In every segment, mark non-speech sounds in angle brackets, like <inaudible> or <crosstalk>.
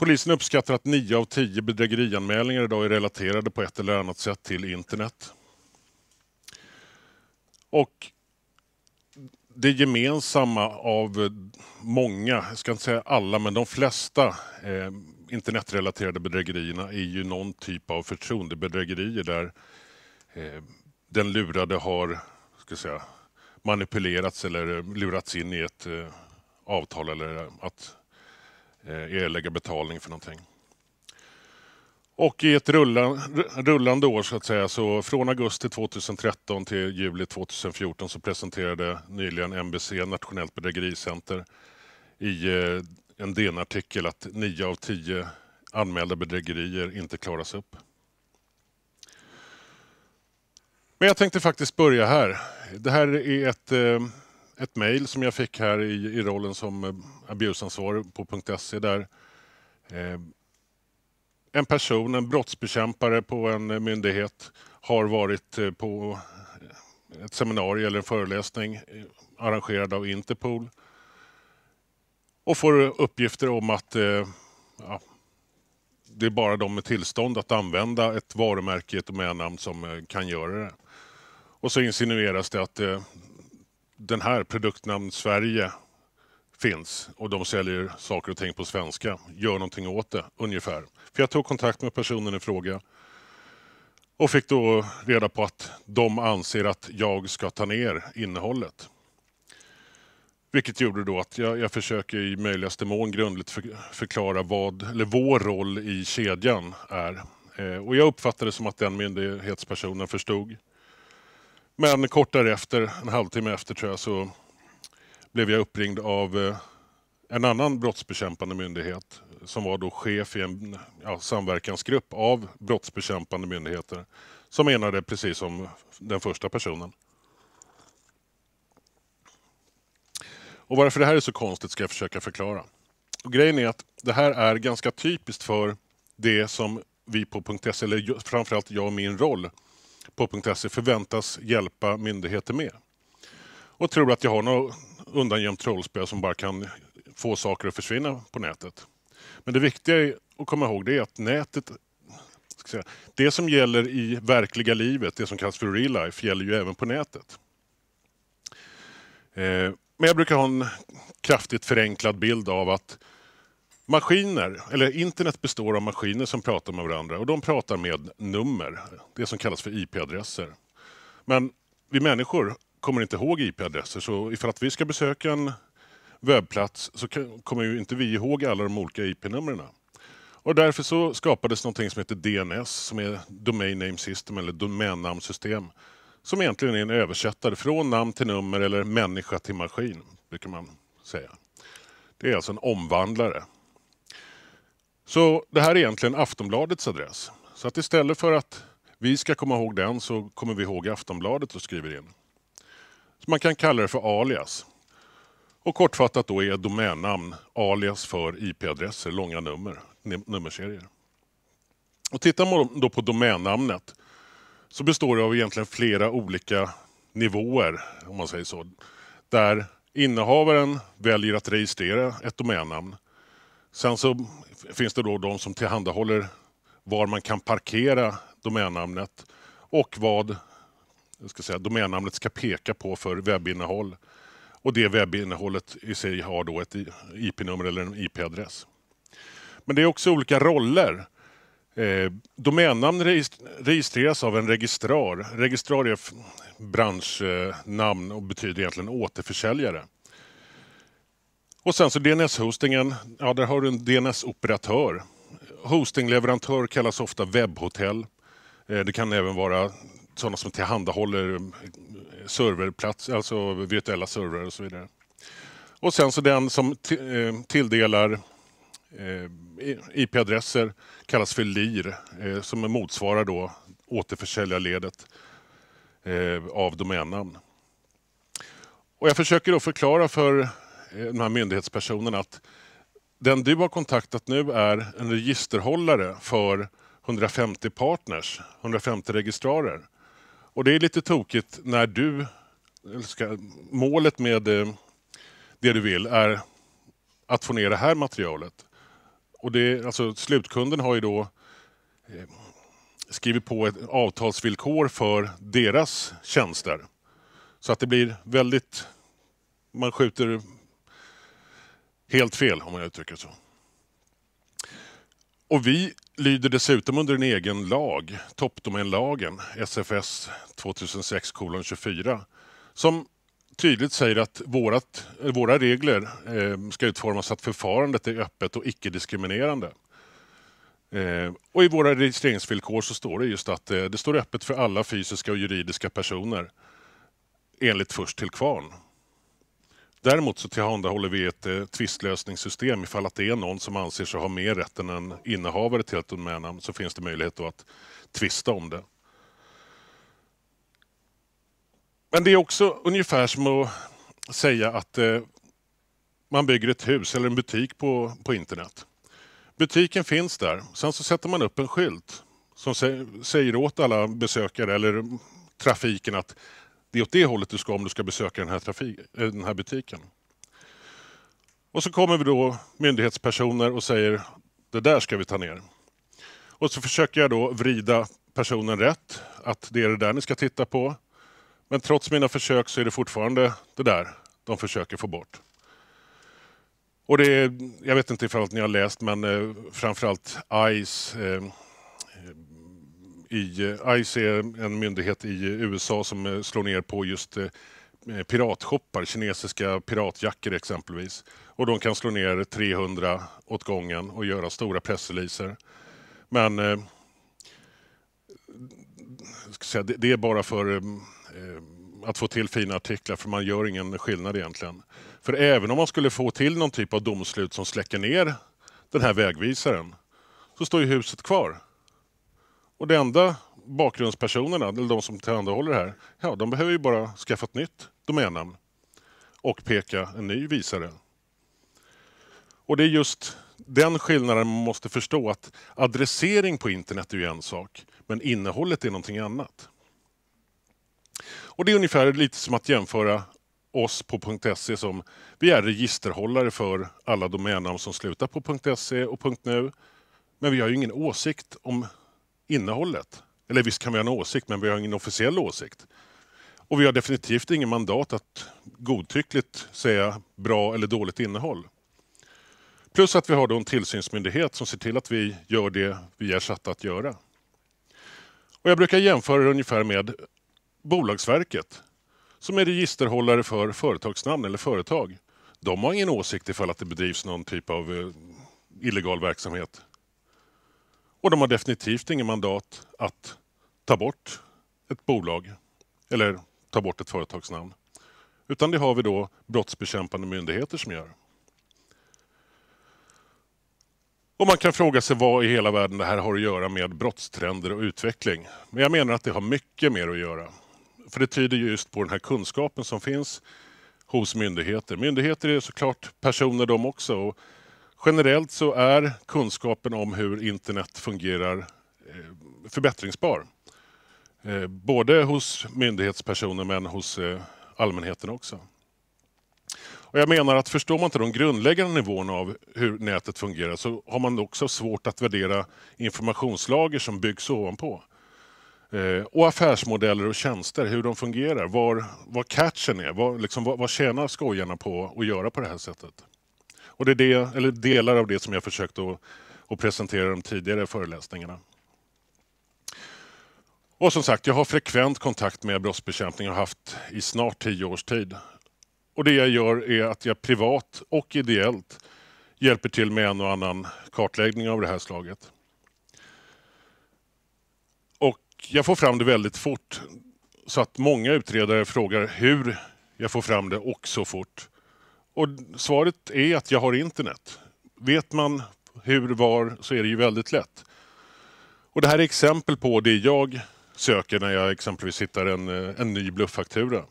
Polisen uppskattar att 9 av 10 bedrägerianmälningar idag är relaterade på ett eller annat sätt till internet. Och det gemensamma av många, jag ska inte säga alla, men de flesta eh, internetrelaterade bedrägerierna är ju någon typ av förtroendebedrägerier där eh, den lurade har ska säga, manipulerats eller lurats in i ett eh, avtal eller att Eh, erlägga betalning för någonting. Och i ett rullande, år så att säga, så från augusti 2013 till juli 2014 så presenterade nyligen NBC, Nationellt bedrägericenter, i eh, en DN-artikel att 9 av 10 anmälda bedrägerier inte klaras upp. Men jag tänkte faktiskt börja här. Det här är ett eh, ett mejl som jag fick här i, i rollen som eh, abusansvarig på .se där eh, en person, en brottsbekämpare på en eh, myndighet har varit eh, på ett seminarium eller en föreläsning arrangerad av Interpol och får uppgifter om att eh, ja, det är bara de med tillstånd att använda ett varumärke, ett domännamn som kan göra det. Och så insinueras det att den här produktnamn Sverige finns och de säljer saker och ting på svenska. Gör någonting åt det, ungefär. För jag tog kontakt med personen i fråga och fick då reda på att de anser att jag ska ta ner innehållet. Vilket gjorde då att jag, jag försöker i möjligaste mån grundligt för, förklara vad, eller vår roll i kedjan är. Eh, och jag uppfattade det som att den myndighetspersonen förstod. Men kort därefter, en halvtimme efter tror jag, så blev jag uppringd av eh, en annan brottsbekämpande myndighet som var då chef i en ja, samverkansgrupp av brottsbekämpande myndigheter som menade precis som den första personen. Och Varför det här är så konstigt ska jag försöka förklara. Och grejen är att det här är ganska typiskt för det som vi på .se, eller framförallt jag och min roll, på.se förväntas hjälpa myndigheter med. Och tror att jag har något undangömt trollspö som bara kan få saker att försvinna på nätet. Men det viktiga att komma ihåg det är att nätet säga, det som gäller i verkliga livet, det som kallas för real life, gäller ju även på nätet. Eh, men jag brukar ha en kraftigt förenklad bild av att Maskiner, eller internet består av maskiner som pratar med varandra och de pratar med nummer, det som kallas för IP-adresser. Men vi människor kommer inte ihåg IP-adresser så ifall att vi ska besöka en webbplats så kommer ju inte vi ihåg alla de olika IP-numren. Och därför så skapades någonting som heter DNS som är Domain Name System eller domännamnsystem som egentligen är en översättare från namn till nummer eller människa till maskin brukar man säga. Det är alltså en omvandlare. Så det här är egentligen Aftonbladets adress. Så att istället för att vi ska komma ihåg den så kommer vi ihåg Aftonbladet och skriver in. Så man kan kalla det för alias. Och kortfattat då är domännamn alias för IP-adresser, långa nummer, nummerserier. Och tittar man då på domännamnet så består det av egentligen flera olika nivåer, om man säger så. Där innehavaren väljer att registrera ett domännamn Sen så finns det då de som tillhandahåller var man kan parkera domännamnet och vad jag ska säga, domännamnet ska peka på för webbinnehåll. Och det webbinnehållet i sig har då ett IP-nummer eller en IP-adress. Men det är också olika roller. Eh, domännamn registreras av en registrar. Registrar är branschnamn och betyder egentligen återförsäljare. Och sen så DNS-hostingen, ja där har du en DNS-operatör. Hostingleverantör kallas ofta webbhotell. Eh, det kan även vara sådana som tillhandahåller eh, serverplats, alltså virtuella servrar och så vidare. Och sen så den som eh, tilldelar IP-adresser kallas för LIR som motsvarar då återförsäljarledet av domännamn. Och jag försöker då förklara för Eh, de här myndighetspersonerna att den du har kontaktat nu är en registerhållare för 150 partners, 150 registrarer. Och det är lite tokigt när du... Ska, målet med eh, det du vill är att få ner det här materialet. Och det, alltså, slutkunden har ju då eh, skrivit på ett avtalsvillkor för deras tjänster. Så att det blir väldigt... Man skjuter Helt fel, om jag uttrycker det så. Och vi lyder dessutom under en egen lag, toppdomänlagen, SFS 2006-24, som tydligt säger att vårat, våra regler eh, ska utformas så att förfarandet är öppet och icke-diskriminerande. Eh, och i våra registreringsvillkor så står det just att eh, det står öppet för alla fysiska och juridiska personer enligt först till kvarn. Däremot så tillhandahåller vi ett eh, tvistlösningssystem ifall att det är någon som anser sig ha mer rätt än en innehavare till ett domännamn så finns det möjlighet att tvista om det. Men det är också ungefär som att säga att eh, man bygger ett hus eller en butik på, på internet. Butiken finns där, sen så sätter man upp en skylt som säger åt alla besökare eller trafiken att det är åt det hållet du ska om du ska besöka den här, trafik, eh, den här butiken. Och så kommer vi då myndighetspersoner och säger det där ska vi ta ner. Och så försöker jag då vrida personen rätt, att det är det där ni ska titta på. Men trots mina försök så är det fortfarande det där de försöker få bort. Och det är, jag vet inte ifall ni har läst, men eh, framförallt ICE, eh, i eh, ICE, en myndighet i USA som eh, slår ner på just eh, piratshoppar, kinesiska piratjackor exempelvis. Och de kan slå ner 300 åt gången och göra stora pressreleaser. Men eh, säga, det, är bara för att få till fina artiklar för man gör ingen skillnad egentligen. För även om man skulle få till någon typ av domslut som släcker ner den här vägvisaren så står ju huset kvar. Och det enda bakgrundspersonerna, eller de som tillhandahåller det här, ja, de behöver ju bara skaffa ett nytt domännamn och peka en ny visare. Och det är just den skillnaden man måste förstå att adressering på internet är ju en sak, men innehållet är någonting annat. Och det är ungefär lite som att jämföra oss på .se som vi är registerhållare för alla domännamn som slutar på .se och .nu. Men vi har ju ingen åsikt om innehållet. Eller visst kan vi ha en åsikt, men vi har ingen officiell åsikt. Och vi har definitivt ingen mandat att godtyckligt säga bra eller dåligt innehåll. Plus att vi har då en tillsynsmyndighet som ser till att vi gör det vi är satta att göra. Och jag brukar jämföra det ungefär med Bolagsverket som är registerhållare för företagsnamn eller företag. De har ingen åsikt ifall att det bedrivs någon typ av eh, illegal verksamhet. Och de har definitivt ingen mandat att ta bort ett bolag eller ta bort ett företagsnamn. Utan det har vi då brottsbekämpande myndigheter som gör. Och man kan fråga sig vad i hela världen det här har att göra med brottstrender och utveckling. Men jag menar att det har mycket mer att göra. För det tyder just på den här kunskapen som finns hos myndigheter. Myndigheter är såklart personer de också. Generellt så är kunskapen om hur internet fungerar eh, förbättringsbar. Eh, både hos myndighetspersoner men hos eh, allmänheten också. Och jag menar att förstår man inte de grundläggande nivåerna av hur nätet fungerar så har man också svårt att värdera informationslager som byggs ovanpå. Eh, och affärsmodeller och tjänster, hur de fungerar, vad catchen är, vad, liksom, vad, vad tjänar skojarna på att göra på det här sättet. Och det är det, eller delar av det som jag försökt att, att presentera i de tidigare föreläsningarna. Och som sagt, jag har frekvent kontakt med brottsbekämpning och haft i snart tio års tid. Och det jag gör är att jag privat och ideellt hjälper till med en och annan kartläggning av det här slaget. Och jag får fram det väldigt fort så att många utredare frågar hur jag får fram det och så fort. Och svaret är att jag har internet. Vet man hur, var så är det ju väldigt lätt. Och det här är exempel på det jag söker när jag exempelvis hittar en, eh, en ny blufffaktura.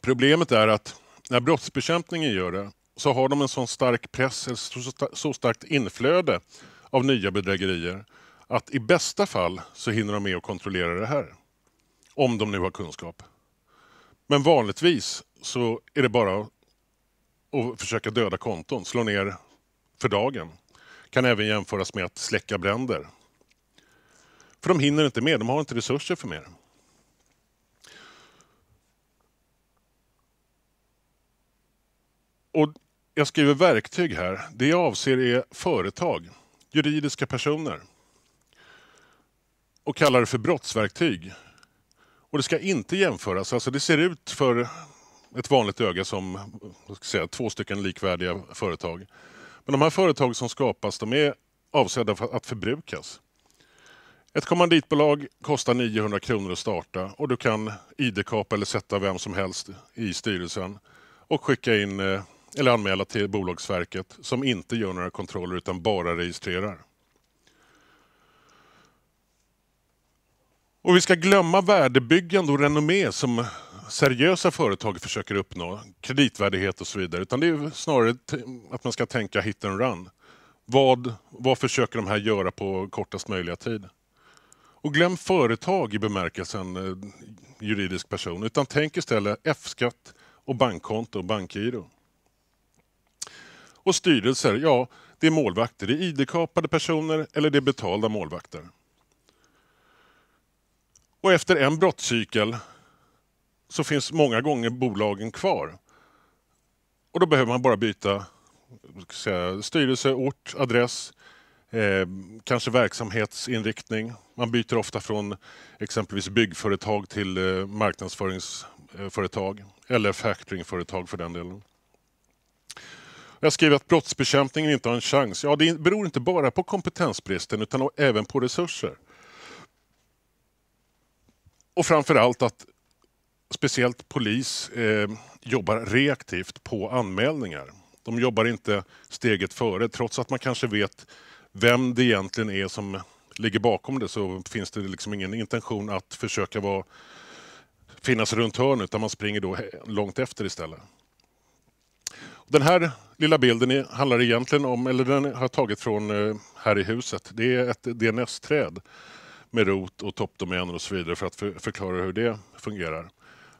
Problemet är att när brottsbekämpningen gör det så har de en sån stark press, ett så starkt inflöde av nya bedrägerier att i bästa fall så hinner de med att kontrollera det här. Om de nu har kunskap. Men vanligtvis så är det bara att försöka döda konton, slå ner för dagen. Kan även jämföras med att släcka bränder. För de hinner inte med, de har inte resurser för mer. Och jag skriver verktyg här. Det jag avser är företag, juridiska personer och kallar det för brottsverktyg. Och det ska inte jämföras, alltså det ser ut för ett vanligt öga som säga, två stycken likvärdiga företag. Men de här företagen som skapas, de är avsedda för att förbrukas. Ett kommanditbolag kostar 900 kronor att starta och du kan ID-kapa eller sätta vem som helst i styrelsen och skicka in eh, eller anmäla till Bolagsverket som inte gör några kontroller utan bara registrerar. Och vi ska glömma värdebyggande och renommé som seriösa företag försöker uppnå, kreditvärdighet och så vidare, utan det är snarare att man ska tänka hit and run. Vad, vad försöker de här göra på kortast möjliga tid? Och glöm företag i bemärkelsen eh, juridisk person, utan tänk istället F-skatt och bankkonto och bankgiro. Och styrelser, ja, det är målvakter. Det är ID-kapade personer eller det är betalda målvakter. Och efter en brottscykel så finns många gånger bolagen kvar. Och då behöver man bara byta säga, styrelse, ort, adress, eh, kanske verksamhetsinriktning. Man byter ofta från exempelvis byggföretag till eh, marknadsföringsföretag eller factoringföretag för den delen. Jag skriver att brottsbekämpningen inte har en chans. Ja, det beror inte bara på kompetensbristen utan även på resurser. Och framförallt att speciellt polis eh, jobbar reaktivt på anmälningar. De jobbar inte steget före. Trots att man kanske vet vem det egentligen är som ligger bakom det så finns det liksom ingen intention att försöka vara, finnas runt hörnet utan man springer då långt efter istället. Den här lilla bilden handlar egentligen om, eller den har jag tagit från eh, här i huset, det är ett DNS-träd med rot och toppdomäner och så vidare för att förklara hur det fungerar.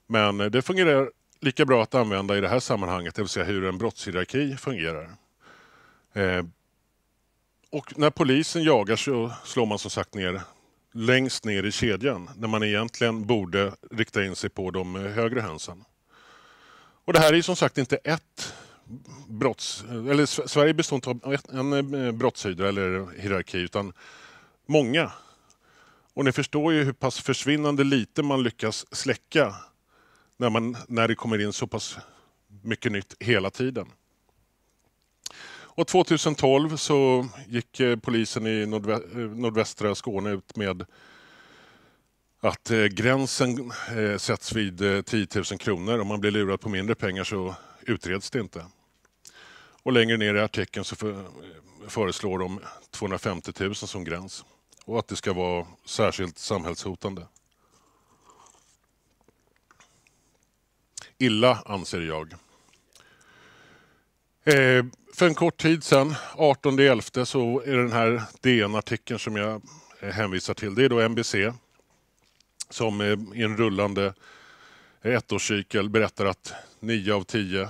Men eh, det fungerar lika bra att använda i det här sammanhanget, det vill säga hur en brottshierarki fungerar. Eh, och när polisen jagar så slår man som sagt ner längst ner i kedjan när man egentligen borde rikta in sig på de eh, högre hönsen. Och det här är som sagt inte ett brotts... Eller Sverige består inte av en brottshydra eller hierarki utan många och ni förstår ju hur pass försvinnande lite man lyckas släcka när, man, när det kommer in så pass mycket nytt hela tiden. Och 2012 så gick eh, polisen i eh, nordvästra Skåne ut med att eh, gränsen sätts vid 10 000 kronor. Om man blir lurad på mindre pengar så utreds det inte. Och längre ner i artikeln så föreslår de 250 000 som gräns och att det ska vara särskilt samhällshotande. Illa, anser jag. Eh, för en kort tid sedan, 18 11, så är den här DN-artikeln som jag eh, hänvisar till, det är då NBC som eh, i en rullande eh, ettårscykel berättar att 9 av 10,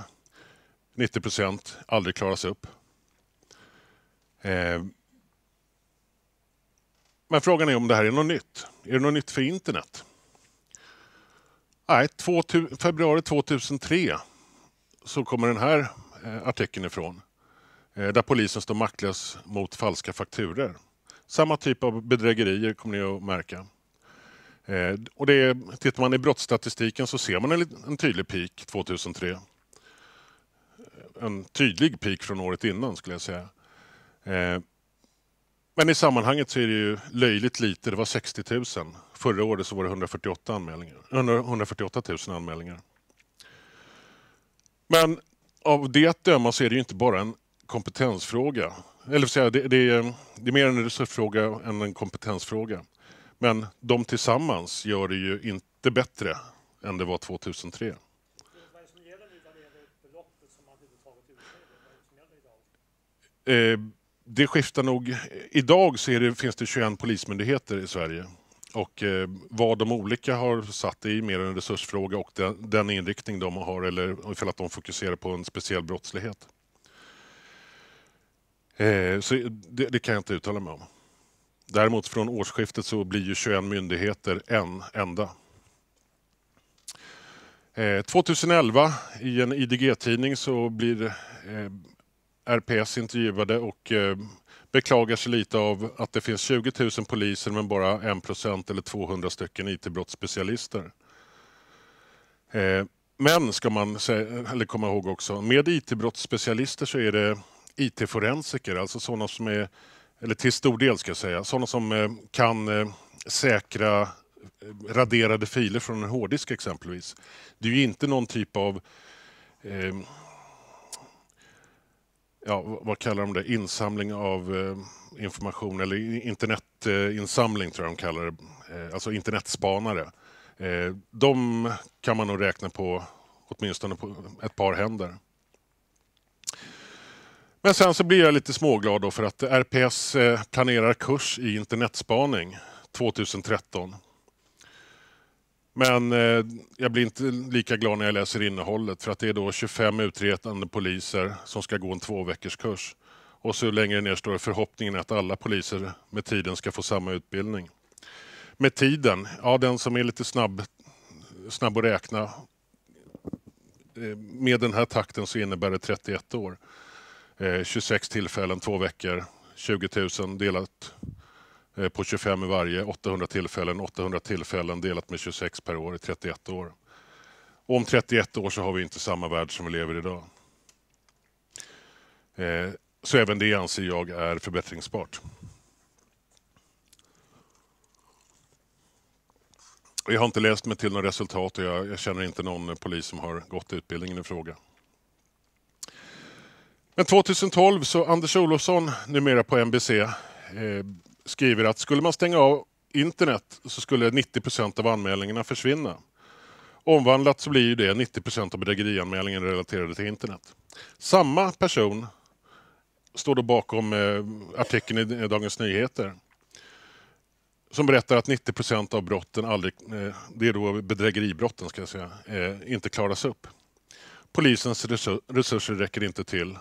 90 procent, aldrig klaras upp. Eh, men frågan är om det här är något nytt. Är det något nytt för internet? Nej, 2000, februari 2003 så kommer den här eh, artikeln ifrån. Eh, där polisen står maktlös mot falska fakturer. Samma typ av bedrägerier kommer ni att märka. Eh, och det, tittar man i brottsstatistiken så ser man en, en tydlig peak 2003. En tydlig peak från året innan skulle jag säga. Men i sammanhanget så är det ju löjligt lite, det var 60 000. Förra året så var det 148, anmälningar, 148 000 anmälningar. Men av det att döma så är det ju inte bara en kompetensfråga. Eller säga, det, det, är, det är mer en resursfråga än en kompetensfråga. Men de tillsammans gör det ju inte bättre än det var 2003. Eh, det skiftar nog. Idag så det, finns det 21 polismyndigheter i Sverige. Och eh, vad de olika har satt i mer en resursfråga och den, den inriktning de har eller ifall att de fokuserar på en speciell brottslighet. Eh, så det, det, kan jag inte uttala mig om. Däremot från årsskiftet så blir ju 21 myndigheter en enda. Eh, 2011 i en IDG-tidning så blir eh, RPS intervjuade och eh, beklagar sig lite av att det finns 20 000 poliser men bara 1 eller 200 stycken IT-brottsspecialister. Eh, men ska man komma ihåg också, med IT-brottsspecialister så är det IT-forensiker, alltså sådana som är, eller till stor del ska jag säga, sådana som eh, kan säkra raderade filer från en hårddisk exempelvis. Det är ju inte någon typ av eh, ja, vad kallar de det, insamling av eh, information eller internetinsamling tror jag de kallar det, eh, alltså internetspanare. Eh, de kan man nog räkna på åtminstone på ett par händer. Men sen så blir jag lite småglad då för att RPS planerar kurs i internetspaning 2013. Men eh, jag blir inte lika glad när jag läser innehållet för att det är då 25 utredande poliser som ska gå en två kurs. Och så längre ner står det förhoppningen att alla poliser med tiden ska få samma utbildning. Med tiden, ja den som är lite snabb, snabb att räkna eh, med den här takten så innebär det 31 år. 26 eh, tillfällen, två veckor, 20 000 delat Eh, på 25 i varje, 800 tillfällen, 800 tillfällen delat med 26 per år i 31 år. Och om 31 år så har vi inte samma värld som vi lever i idag. Eh, så även det anser jag är förbättringsbart. Jag har inte läst mig till några resultat och jag, känner inte någon polis som har gått utbildningen i fråga. Men 2012 så Anders Olofsson, numera på NBC, eh, skriver att skulle man stänga av internet så skulle 90 procent av anmälningarna försvinna. Omvandlat så blir det 90 procent av bedrägerianmälningar relaterade till internet. Samma person står då bakom eh, artikeln i Dagens Nyheter som berättar att 90 procent av brotten aldrig, eh, det är då bedrägeribrotten ska jag säga, eh, inte klaras upp. Polisens resurser räcker inte till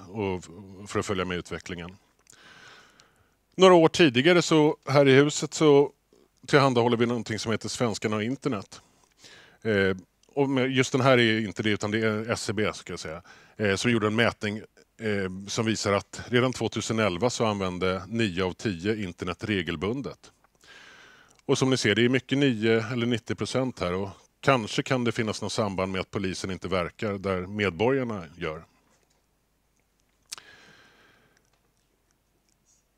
för att följa med utvecklingen. Några år tidigare så här i huset så tillhandahåller vi någonting som heter Svenskarna och internet. Eh, och just den här är inte det, utan det är SCB e ska jag säga, eh, som gjorde en mätning eh, som visar att redan 2011 så använde 9 av 10 internet regelbundet. Och som ni ser, det är mycket 9 eller 90 procent här och kanske kan det finnas något samband med att polisen inte verkar där medborgarna gör.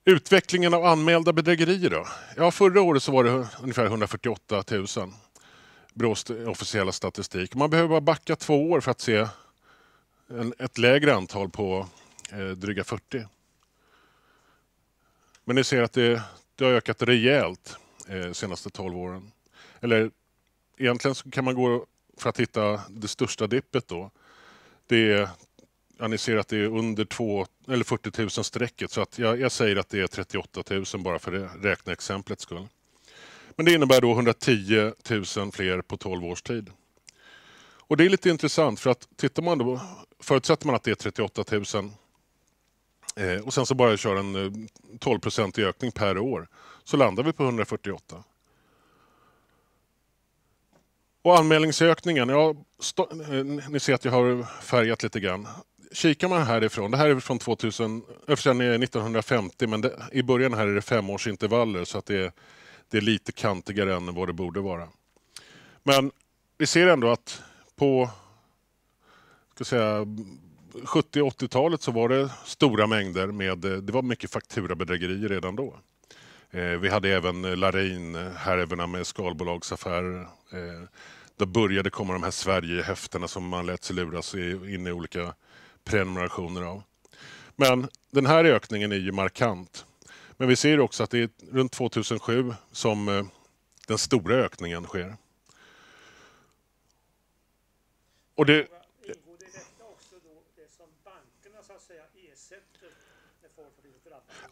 Utvecklingen av anmälda bedrägerier då? Ja, förra året så var det ungefär 148 000. Brås officiella statistik. Man behöver bara backa två år för att se en, ett lägre antal på eh, dryga 40. Men ni ser att det, det har ökat rejält eh, senaste 12 åren. Eller egentligen kan man gå för att hitta det största dippet då. Det är, ja, ni ser att det är under 2 eller 40 000 strecket. Så att jag, jag, säger att det är 38 000 bara för räkneexemplets skull. Men det innebär då 110 000 fler på 12 års tid. Och det är lite intressant för att tittar man då, förutsätter man att det är 38 000 eh, och sen så bara kör en 12 eh, i ökning per år så landar vi på 148. Och anmälningsökningen, ja, eh, ni ser att jag har färgat lite grann kikar man härifrån, det här är från 2000, är 1950 men det, i början här är det femårsintervaller så att det är, det är lite kantigare än vad det borde vara. Men vi ser ändå att på ska säga, 70-80-talet så var det stora mängder med, det var mycket fakturabedrägerier redan då. Eh, vi hade även larin eh, härvorna med skalbolagsaffärer. Eh, då började komma de här Sverigehäftena som man lät sig luras in i olika prenumerationer av. Men den här ökningen är ju markant. Men vi ser också att det är runt 2007 som eh, den stora ökningen sker. Och det... det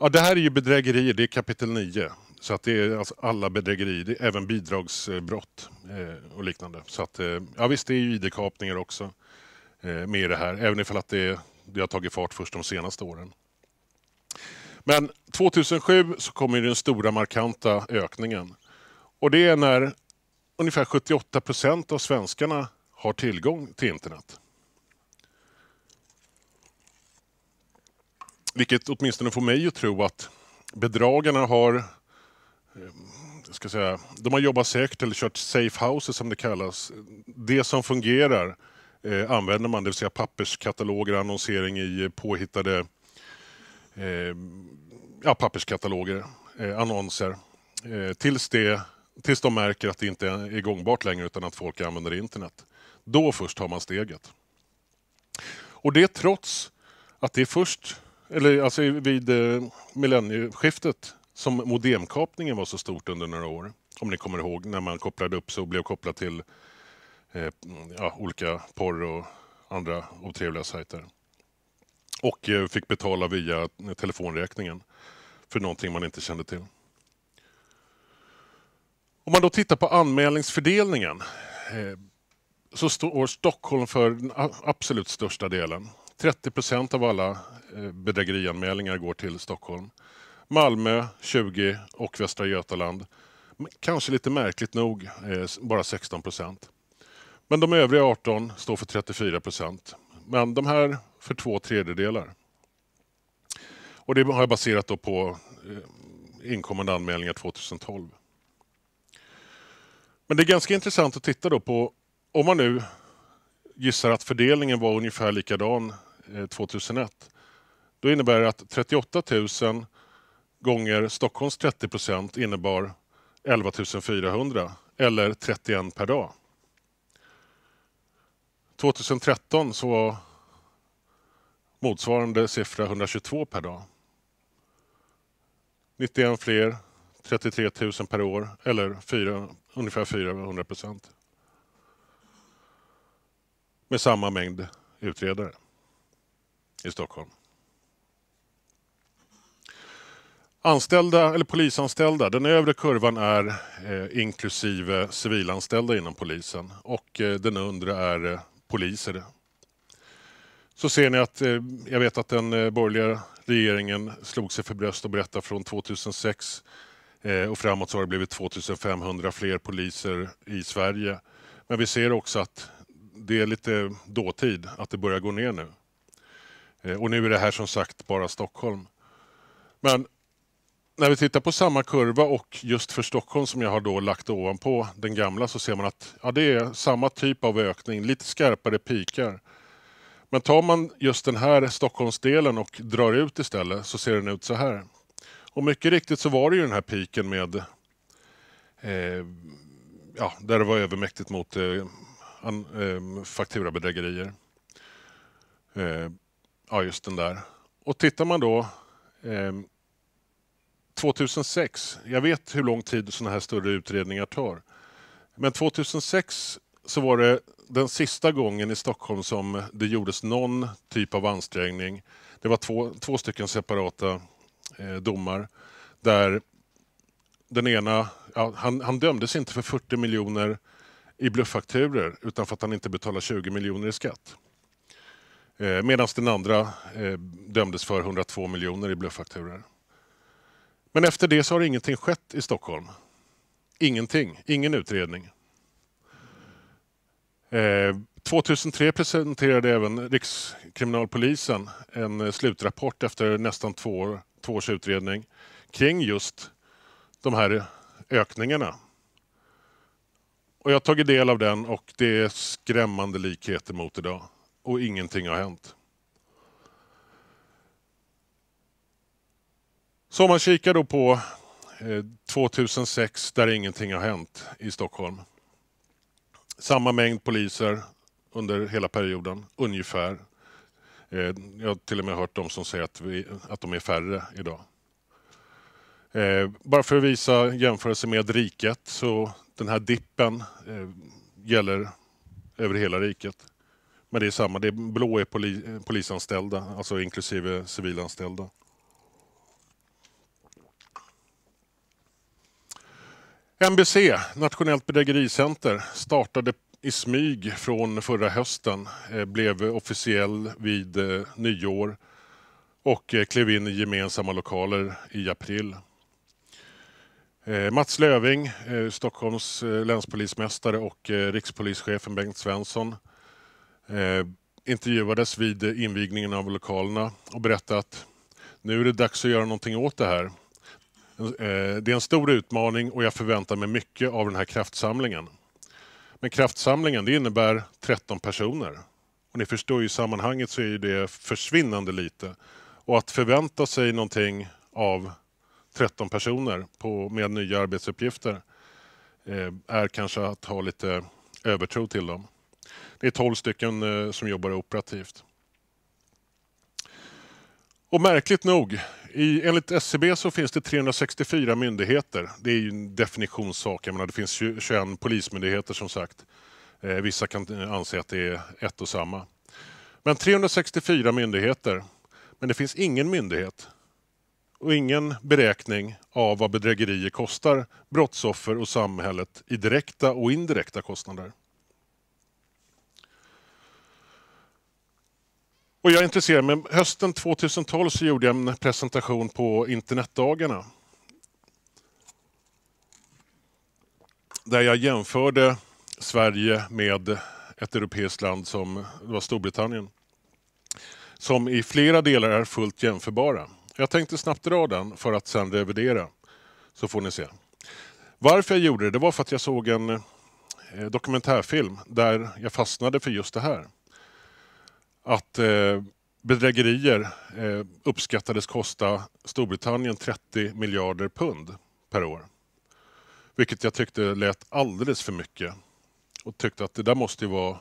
Ja, det här är ju bedrägerier, det är kapitel 9. Så att det är alltså alla bedrägerier, även bidragsbrott eh, och liknande. Så att, eh, ja visst, det är ju id-kapningar också. Eh, med i det här, även ifall att det, det har tagit fart först de senaste åren. Men 2007 så kommer den stora markanta ökningen. Och det är när ungefär 78 procent av svenskarna har tillgång till internet. Vilket åtminstone får mig att tro att bedragarna har eh, ska säga, de har jobbat säkert eller kört safe houses som det kallas. Det som fungerar eh, använder man, det vill säga papperskataloger, annonsering i eh, påhittade eh, ja, papperskataloger, eh, annonser. Eh, tills, det, tills de märker att det inte är gångbart längre utan att folk använder internet. Då först tar man steget. Och det trots att det är först, eller alltså vid eh, millennieskiftet som modemkapningen var så stort under några år. Om ni kommer ihåg när man kopplade upp sig och blev kopplad till Eh, ja, olika porr och andra otrevliga sajter. Och eh, fick betala via telefonräkningen för någonting man inte kände till. Om man då tittar på anmälningsfördelningen eh, så står Stockholm för den absolut största delen. 30 procent av alla bedrägerianmälningar går till Stockholm. Malmö 20 och Västra Götaland. Kanske lite märkligt nog bara 16 procent. Men de övriga 18 står för 34 procent. Men de här för två tredjedelar. Och det har jag baserat på eh, inkommande anmälningar 2012. Men det är ganska intressant att titta på om man nu gissar att fördelningen var ungefär likadan 2001. Eh, då innebär det att 38 000 gånger Stockholms 30 procent innebar 11 400 eller 31 per dag. 2013 så var motsvarande siffra 122 per dag. 91 fler, 33 000 per år eller 4, ungefär 400 procent. Med samma mängd utredare i Stockholm. Anställda eller polisanställda, den övre kurvan är eh, inklusive civilanställda inom polisen och eh, den undre är eh, poliser. Så ser ni att eh, jag vet att den eh, borgerliga regeringen slog sig för bröst och berättade från 2006 eh, och framåt så har det blivit 2500 fler poliser i Sverige. Men vi ser också att det är lite dåtid, att det börjar gå ner nu. Och nu är det här som sagt bara Stockholm. Men när vi tittar på samma kurva och just för Stockholm som jag har då lagt ovanpå den gamla så ser man att ja, det är samma typ av ökning, lite skarpare pikar. Men tar man just den här Stockholmsdelen och drar ut istället så ser den ut så här. Och mycket riktigt så var det ju den här piken med eh, ja, där det var övermäktigt mot eh, an, eh, fakturabedrägerier. Eh, ja, just den där. Och tittar man då eh, 2006, jag vet hur lång tid sådana här större utredningar tar. Men 2006 så var det den sista gången i Stockholm som det gjordes någon typ av ansträngning. Det var två, två stycken separata eh, domar där den ena, ja, han, han dömdes inte för 40 miljoner i blufffakturer utan för att han inte betalade 20 miljoner i skatt. Eh, Medan den andra eh, dömdes för 102 miljoner i blufffakturer. Men efter det så har ingenting skett i Stockholm. Ingenting, ingen utredning. Eh, 2003 presenterade även Rikskriminalpolisen en eh, slutrapport efter nästan två, år, två års utredning kring just de här ökningarna. Och jag har tagit del av den och det är skrämmande likheter mot idag. Och ingenting har hänt. Så om man kikar då på 2006 eh, där ingenting har hänt i Stockholm. Samma mängd poliser under hela perioden, ungefär. Eh, jag har till och med hört de som säger att, vi, att de är färre idag. Eh, bara för att visa jämförelse med riket så den här dippen gäller över hela riket. Men det är samma, det blå är poli, polisanställda, alltså inklusive civilanställda. NBC, Nationellt bedrägericenter, startade i smyg från förra hösten, eh, blev officiell vid eh, nyår och eh, klev in i gemensamma lokaler i april. Mats Löving, Stockholms länspolismästare och rikspolischefen Bengt Svensson intervjuades vid invigningen av lokalerna och berättade att nu är det dags att göra någonting åt det här. Eh, det är en stor utmaning och jag förväntar mig mycket av den här kraftsamlingen. Men kraftsamlingen, det innebär 13 personer. Och ni förstår ju i sammanhanget så är det försvinnande lite. Och att förvänta sig någonting av 13 personer på, med nya arbetsuppgifter eh, är kanske att ha lite övertro till dem. Det är 12 stycken eh, som jobbar operativt. Och märkligt nog, i, enligt SCB e så finns det 364 myndigheter. Det är ju en definitionssak. Jag menar, det finns 21 polismyndigheter som sagt. Eh, vissa kan anse att det är ett och samma. Men 364 myndigheter. Men det finns ingen myndighet och ingen beräkning av vad bedrägerier kostar brottsoffer och samhället i direkta och indirekta kostnader. Och jag är intresserad, men hösten 2012 så gjorde jag en presentation på internetdagarna. Där jag jämförde Sverige med ett europeiskt land som var Storbritannien. Som i flera delar är fullt jämförbara. Jag tänkte snabbt dra den för att sen revidera. Så får ni se. Varför jag gjorde det, det var för att jag såg en eh, dokumentärfilm där jag fastnade för just det här att eh, bedrägerier eh, uppskattades kosta Storbritannien 30 miljarder pund per år. Vilket jag tyckte lät alldeles för mycket och tyckte att det där måste ju vara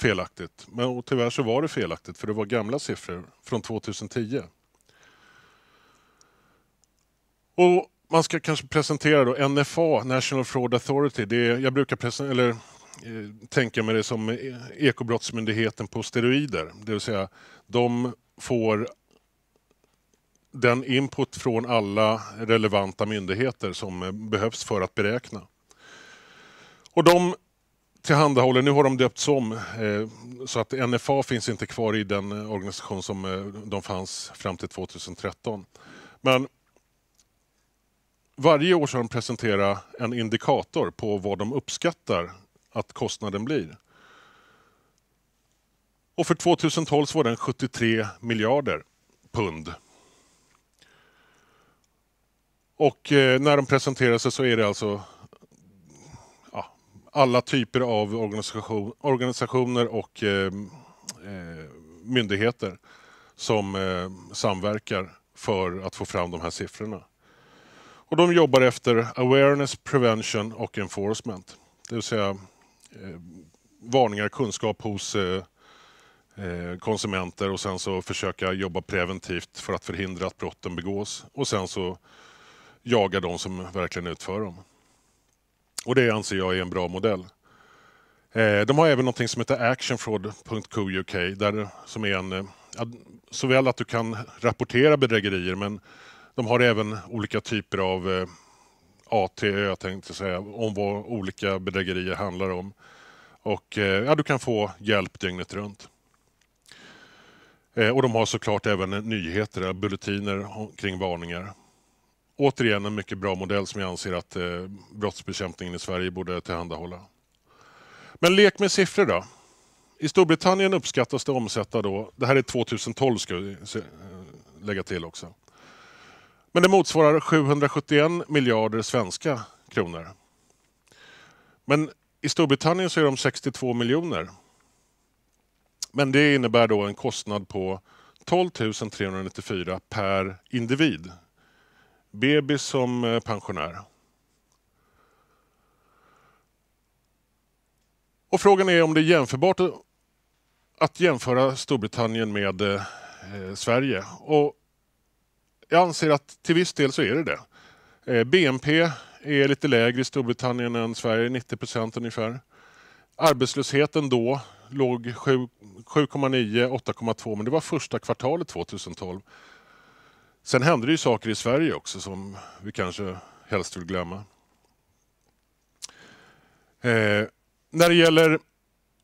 felaktigt. Men och tyvärr så var det felaktigt för det var gamla siffror från 2010. Och man ska kanske presentera då NFA, National Fraud Authority. Det är, jag brukar presentera, eller Eh, tänka mig det som eh, Ekobrottsmyndigheten på steroider. Det vill säga, de får den input från alla relevanta myndigheter som eh, behövs för att beräkna. Och de tillhandahåller, nu har de döpts om så att NFA finns inte kvar i den organisation som de fanns fram till 2013. Men varje år ska de presentera en indikator på vad de uppskattar att kostnaden blir. Och för 2012 så var den 73 miljarder pund. Och eh, när de presenterar sig så är det alltså ja, alla typer av organisation, organisationer och eh, eh, myndigheter som eh, samverkar för att få fram de här siffrorna. Och de jobbar efter awareness, prevention och enforcement. Det vill säga Eh, varningar, kunskap hos eh, eh, konsumenter och sen så försöka jobba preventivt för att förhindra att brotten begås och sen så jaga de som verkligen utför dem. Och det anser jag är en bra modell. De har även något som heter actionfraud.co.uk där, som är en, såväl att du kan rapportera bedrägerier men de har även olika typer av ATÖ tänkte säga, om vad olika bedrägerier handlar om. Och eh, ja, du kan få hjälp dygnet runt. Eh, och de har såklart även nyheter, eh, bulletiner kring varningar. Återigen en mycket bra modell som jag anser att brottsbekämpningen i Sverige borde tillhandahålla. Men lek med siffror då. I Storbritannien uppskattas det omsätta då, det här är 2012 ska vi lägga till också, men det motsvarar 771 miljarder svenska kronor. Men i Storbritannien så är de 62 miljoner. Men det innebär då en kostnad på 12 394 per individ. Bebis som eh, pensionär. Och frågan är om det är jämförbart att jämföra Storbritannien med eh, eh, Sverige. Och jag anser att till viss del så är det det. Eh, BNP är lite lägre i Storbritannien än Sverige, 90 procent ungefär. Arbetslösheten då låg 7,9, 8,2 men det var första kvartalet 2012. Sen hände det ju saker i Sverige också som vi kanske helst vill glömma. Eh, när det gäller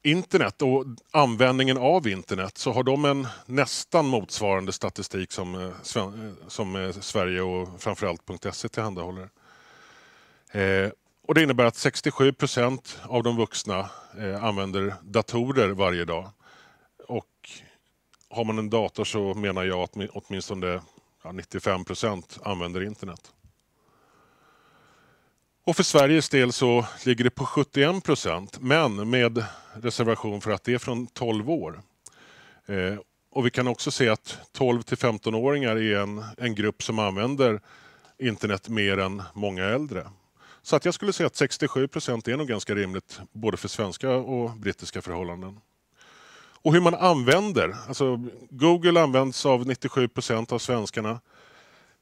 internet och användningen av internet så har de en nästan motsvarande statistik som, eh, eh, som eh, Sverige och framförallt .se tillhandahåller. och det innebär att 67 procent av de vuxna använder datorer varje dag. Och har man en dator så menar jag att åtminstone 95 procent använder internet. Och för Sveriges del så ligger det på 71 procent, men med reservation för att det är från 12 år. Eh, och vi kan också se att 12 till 15-åringar är en, en grupp som använder internet mer än många äldre. Så att jag skulle säga att 67 procent är nog ganska rimligt både för svenska och brittiska förhållanden. Och hur man använder, alltså Google används av 97 procent av svenskarna.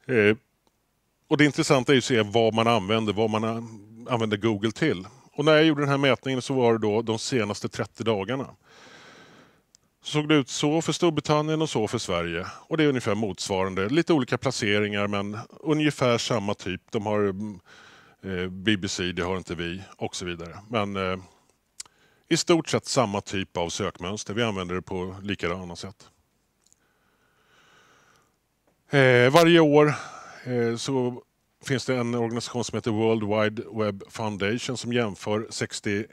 Eh, och det intressanta är att se vad man använder, vad man använder Google till. Och när jag gjorde den här mätningen så var det då de senaste 30 dagarna. Så såg det ut så för Storbritannien och så för Sverige. Och det är ungefär motsvarande. Lite olika placeringar men ungefär samma typ. De har eh, BBC, det har inte vi och så vidare. Men eh, i stort sett samma typ av sökmönster. Vi använder det på likadana sätt. Eh, varje år Eh, så finns det en organisation som heter World Wide Web Foundation som jämför 61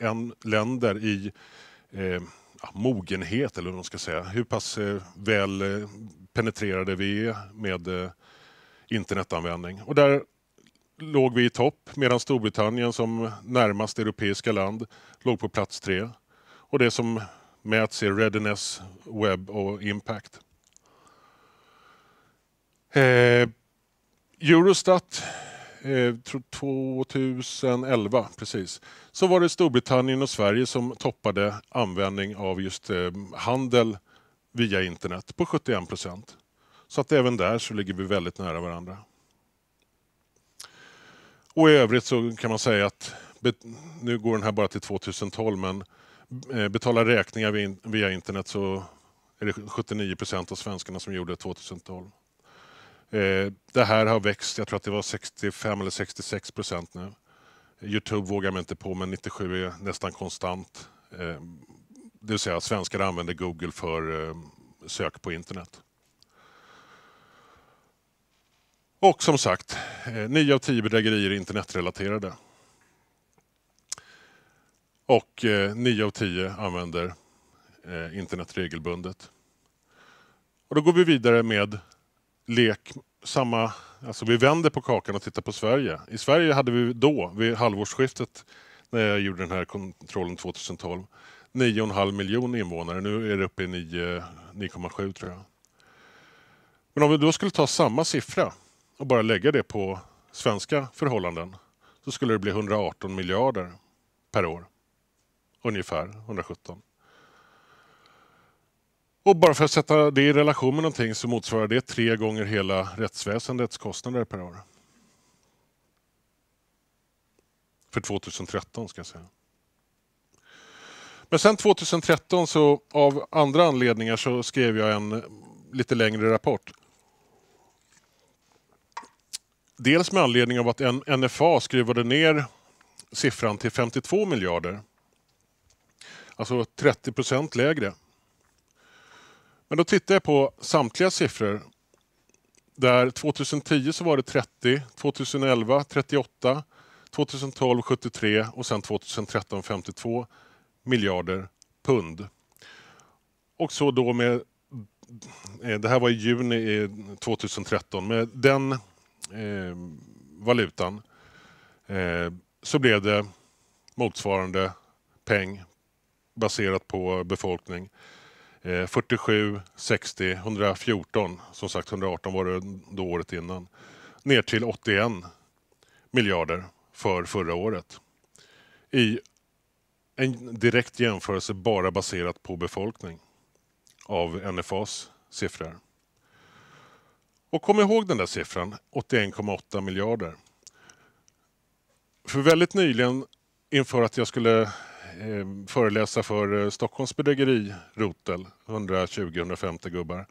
länder i eh, mogenhet, eller vad man ska säga. Hur pass eh, väl eh, penetrerade vi är med eh, internetanvändning. Och där låg vi i topp, medan Storbritannien som närmast europeiska land låg på plats tre. Och det som mäts är readiness, web och impact. Eh, Eurostat, eh, 2011 precis, så var det Storbritannien och Sverige som toppade användning av just eh, handel via internet på 71 procent. Så att även där så ligger vi väldigt nära varandra. Och i övrigt så kan man säga att, nu går den här bara till 2012, men eh, betalar räkningar via internet så är det 79 procent av svenskarna som gjorde det 2012. Eh, det här har växt, jag tror att det var 65 eller 66 procent nu. Youtube vågar man inte på, men 97 är nästan konstant. Eh, det vill säga att svenskar använder Google för eh, sök på internet. Och som sagt, 9 av 10 bedrägerier är internetrelaterade. Och 9 av 10 använder internet regelbundet. Och då går vi vidare med lek, samma, alltså vi vänder på kakan och tittar på Sverige. I Sverige hade vi då, vid halvårsskiftet, när jag gjorde den här kontrollen 2012, 9,5 miljoner invånare. Nu är det uppe i 9,7 tror jag. Men om vi då skulle ta samma siffra och bara lägga det på svenska förhållanden så skulle det bli 118 miljarder per år. Ungefär 117. Och bara för att sätta det i relation med någonting så motsvarar det tre gånger hela rättsväsendets kostnader per år. För 2013 ska jag säga. Men sen 2013 så av andra anledningar så skrev jag en lite längre rapport. Dels med anledning av att NFA skruvade ner siffran till 52 miljarder. Alltså 30 procent lägre. Men då tittar jag på samtliga siffror. Där 2010 så var det 30, 2011 38, 2012 73 och sen 2013 52 miljarder pund. Och så då med, eh, det här var i juni 2013, eh, med den eh, valutan eh, så blev det motsvarande peng baserat på befolkning 47, 60, 114, som sagt 118 var det då året innan. Ner till 81 miljarder för förra året. I en direkt jämförelse bara baserat på befolkning av NFAs siffror. Och kom ihåg den där siffran, 81,8 miljarder. För väldigt nyligen inför att jag skulle Eh, föreläsa för eh, Stockholms bedrägerirotel, 120-150 gubbar.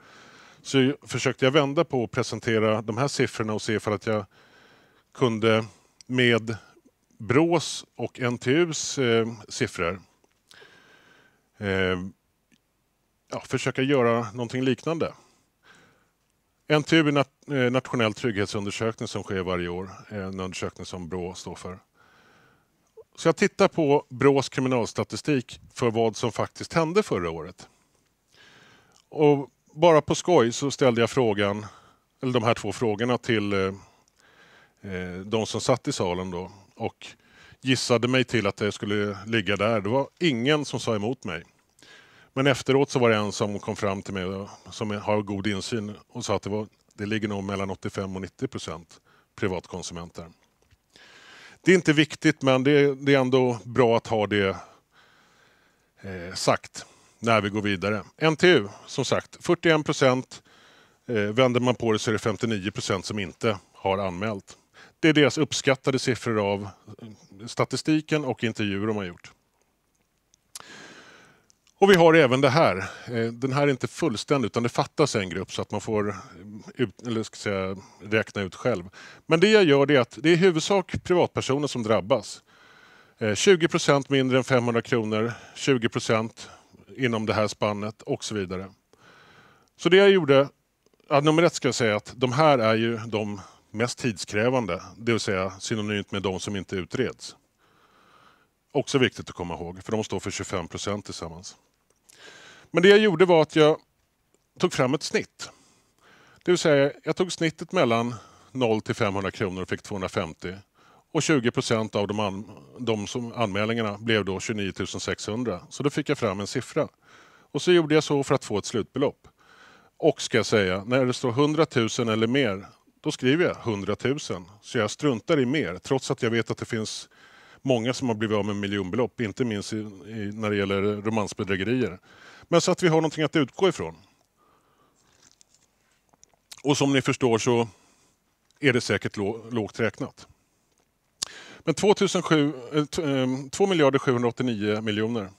Så försökte jag vända på och presentera de här siffrorna och se för att jag kunde med Brås och NTUs eh, siffror ja, försöka göra någonting liknande. NTU är nat nationell trygghetsundersökning som sker varje år, en undersökning som Brå står för. Så jag tittar på Brås kriminalstatistik för vad som faktiskt hände förra året. Och bara på skoj så ställde jag frågan, eller de här två frågorna till eh, eh, de som satt i salen då och gissade mig till att det skulle ligga där. Det var ingen som sa emot mig. Men efteråt så var det en som kom fram till mig, som har god insyn, och sa att det, var, det ligger nog mellan 85 och 90 procent privatkonsumenter. Det är inte viktigt men det är, det är ändå bra att ha det eh, sagt när vi går vidare. NTU, som sagt, 41 procent. Eh, vänder man på det så är det 59 procent som inte har anmält. Det är deras uppskattade siffror av eh, statistiken och intervjuer de har gjort. Och vi har även det här. Eh, den här är inte fullständig utan det fattas en grupp så att man får eh, ut, eller ska säga, räkna ut själv. Men det jag gör är att det är i huvudsak privatpersoner som drabbas. 20 eh, mindre än 500 kronor, 20 inom det här spannet och så vidare. Så det jag gjorde, nummer ett ska jag säga att de här är ju de mest tidskrävande, det vill säga synonymt med de som inte utreds. Också viktigt att komma ihåg, för de står för 25 procent tillsammans. Men det jag gjorde var att jag tog fram ett snitt. Det vill säga, jag tog snittet mellan 0 till 500 kronor och fick 250. Och 20 procent av de, an, de som anmälningarna blev då 29 600. Så då fick jag fram en siffra. Och så gjorde jag så för att få ett slutbelopp. Och ska jag säga, när det står 100 000 eller mer, då skriver jag 100 000. Så jag struntar i mer, trots att jag vet att det finns många som har blivit av med miljonbelopp, inte minst i, i, när det gäller romansbedrägerier. Men så att vi har någonting att utgå ifrån. Och som ni förstår så är det säkert lågt räknat. Men 2007, 2 eh, eh, miljarder 789 miljoner.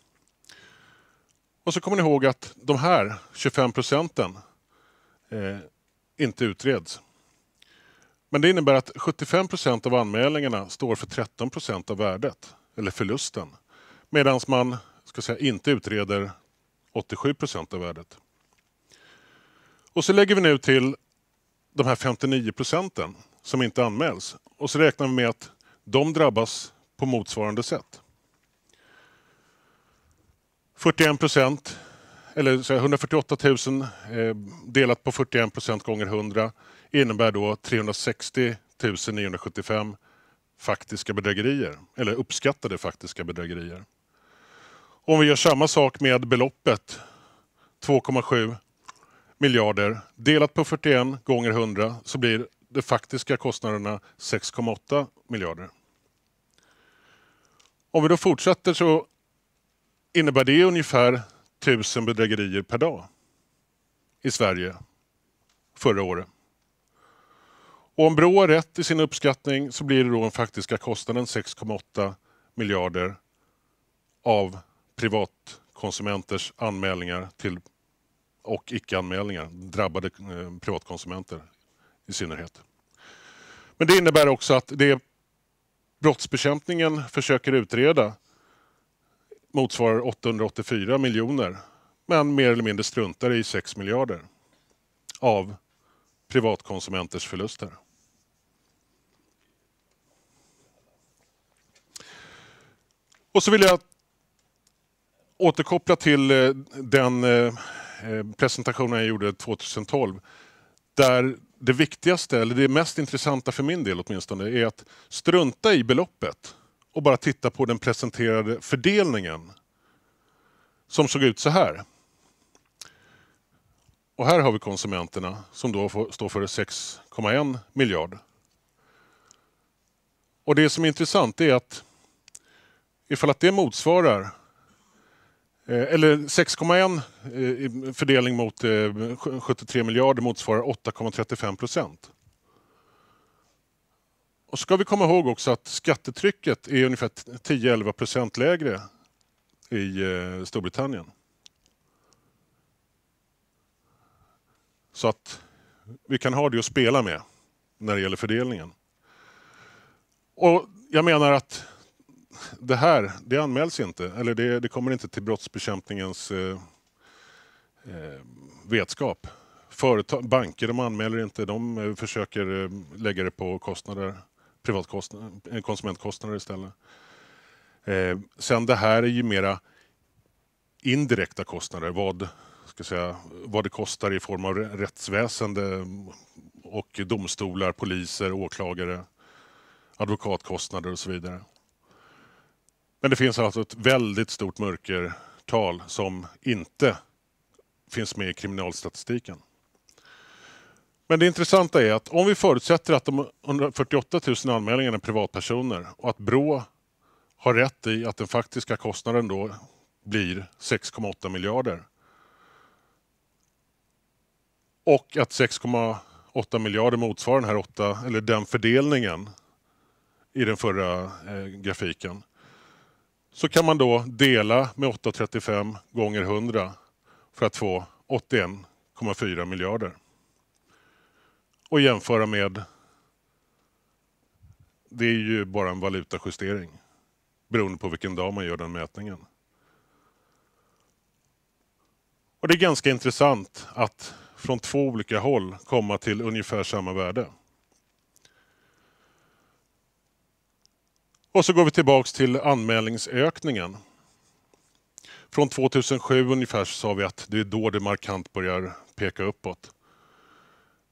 Och så kommer ni ihåg att de här 25 procenten eh, inte utreds. Men det innebär att 75 procent av anmälningarna står för 13 procent av värdet, eller förlusten. Medan man ska säga, inte utreder 87 procent av värdet. Och så lägger vi nu till de här 59 procenten som inte anmäls och så räknar vi med att de drabbas på motsvarande sätt. 41 procent, eller 148 000 eh, delat på 41 procent gånger 100 innebär då 360 975 faktiska bedrägerier, eller uppskattade faktiska bedrägerier. Om vi gör samma sak med beloppet 2,7 miljarder delat på 41 gånger 100 så blir de faktiska kostnaderna 6,8 miljarder. Om vi då fortsätter så innebär det ungefär 1000 bedrägerier per dag i Sverige förra året. Och om Brå har rätt i sin uppskattning så blir det då den faktiska kostnaden 6,8 miljarder av privatkonsumenters anmälningar till, och icke-anmälningar, drabbade eh, privatkonsumenter i synnerhet. Men det innebär också att det brottsbekämpningen försöker utreda motsvarar 884 miljoner men mer eller mindre struntar i 6 miljarder av privatkonsumenters förluster. Och så vill jag återkoppla till eh, den eh, eh, presentationen jag gjorde 2012. Där det viktigaste, eller det mest intressanta för min del åtminstone, är att strunta i beloppet och bara titta på den presenterade fördelningen som såg ut så här. Och här har vi konsumenterna som då står för 6,1 miljard. Och det som är intressant är att ifall att det motsvarar Eh, eller 6,1 eh, i fördelning mot 73 eh, miljarder motsvarar 8,35 procent. Och ska vi komma ihåg också att skattetrycket är ungefär 10-11 procent lägre i Storbritannien. Så att vi kan ha det att spela med när det gäller fördelningen. Och jag menar att det här, det anmäls inte, eller det, det kommer inte till brottsbekämpningens eh, eh vetskap. Företag, banker de anmäler inte, de eh, försöker eh, lägga det på kostnader, privatkostnader, konsumentkostnader istället. Eh, sen det här är ju mera indirekta kostnader, vad, ska säga, vad det kostar i form av rättsväsende och domstolar, poliser, åklagare, advokatkostnader och så vidare. Men det finns alltså ett väldigt stort mörkertal som inte finns med i kriminalstatistiken. Men det intressanta är att om vi förutsätter att de 148 000 anmälningarna är privatpersoner och att Brå har rätt i att den faktiska kostnaden då blir 6,8 miljarder. Och att 6,8 miljarder motsvarar den här 8, eller den fördelningen i den förra eh, grafiken så kan man då dela med 835 gånger 100 för att få 81,4 miljarder. Och jämföra med... Det är ju bara en valutajustering beroende på vilken dag man gör den mätningen. Och Det är ganska intressant att från två olika håll komma till ungefär samma värde. Och så går vi tillbaks till anmälningsökningen. Från 2007 ungefär så sa vi att det är då det markant börjar peka uppåt.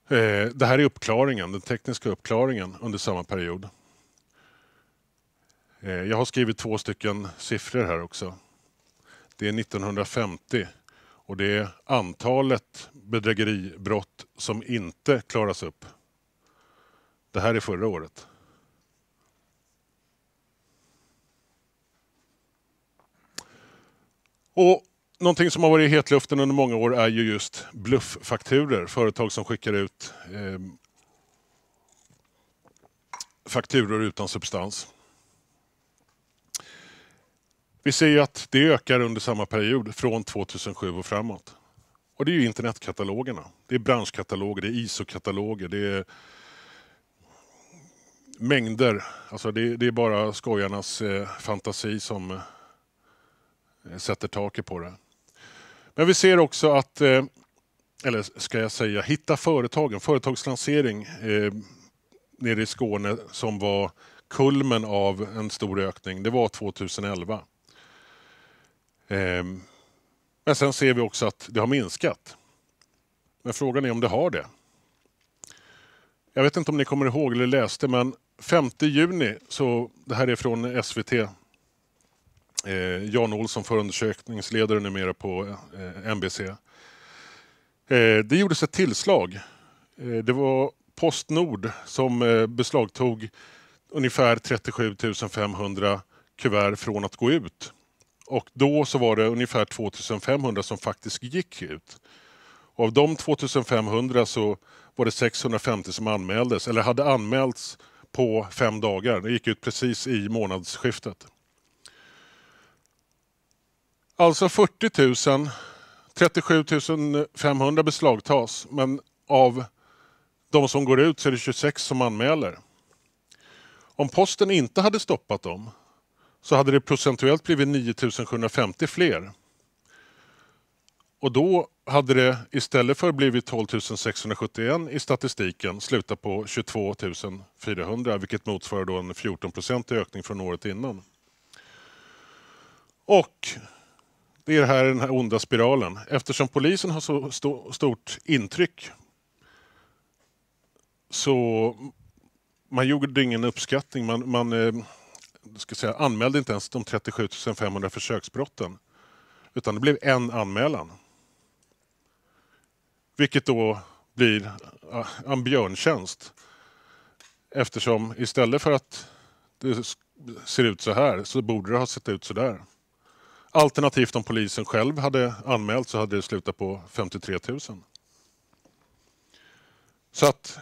Eh, det här är uppklaringen, den tekniska uppklaringen under samma period. Eh, jag har skrivit två stycken siffror här också. Det är 1950 och det är antalet bedrägeribrott som inte klaras upp. Det här är förra året. Och någonting som har varit i hetluften under många år är ju just blufffakturer. Företag som skickar ut eh, fakturor utan substans. Vi ser ju att det ökar under samma period, från 2007 och framåt. Och det är ju internetkatalogerna. Det är branschkataloger, det är ISO-kataloger, det är mängder. Alltså det, det är bara skojarnas eh, fantasi som eh, Eh, sätter taket på det. Men vi ser också att, eh, eller ska jag säga, hitta företagen, företagslansering eh, nere i Skåne som var kulmen av en stor ökning, det var 2011. Eh, men sen ser vi också att det har minskat. Men frågan är om det har det. Jag vet inte om ni kommer ihåg eller läste, men 5 juni, så det här är från SVT, Eh, Jan Olsson, förundersökningsledare numera på eh, NBC. Eh, det gjordes ett tillslag. Eh, det var Postnord som eh, beslagtog ungefär 37 500 kuvert från att gå ut. Och då så var det ungefär 2 500 som faktiskt gick ut. Och av de 2 500 så var det 650 som anmäldes, eller hade anmälts på fem dagar. Det gick ut precis i månadsskiftet. Alltså 40 000, 37 500 beslagtas, men av de som går ut så är det 26 som anmäler. Om posten inte hade stoppat dem så hade det procentuellt blivit 9 750 fler. Och då hade det istället för blivit 12 671 i statistiken slutat på 22 400 vilket motsvarar då en 14 procentig ökning från året innan. Och det är det här, den här onda spiralen. Eftersom polisen har så st stort intryck så man gjorde ingen uppskattning. Man, man eh, ska säga, anmälde inte ens de 37 500 försöksbrotten. Utan det blev en anmälan. Vilket då blir eh, en björntjänst. Eftersom istället för att det ser ut så här så borde det ha sett ut så där. Alternativt om polisen själv hade anmält så hade det slutat på 53 000. Så att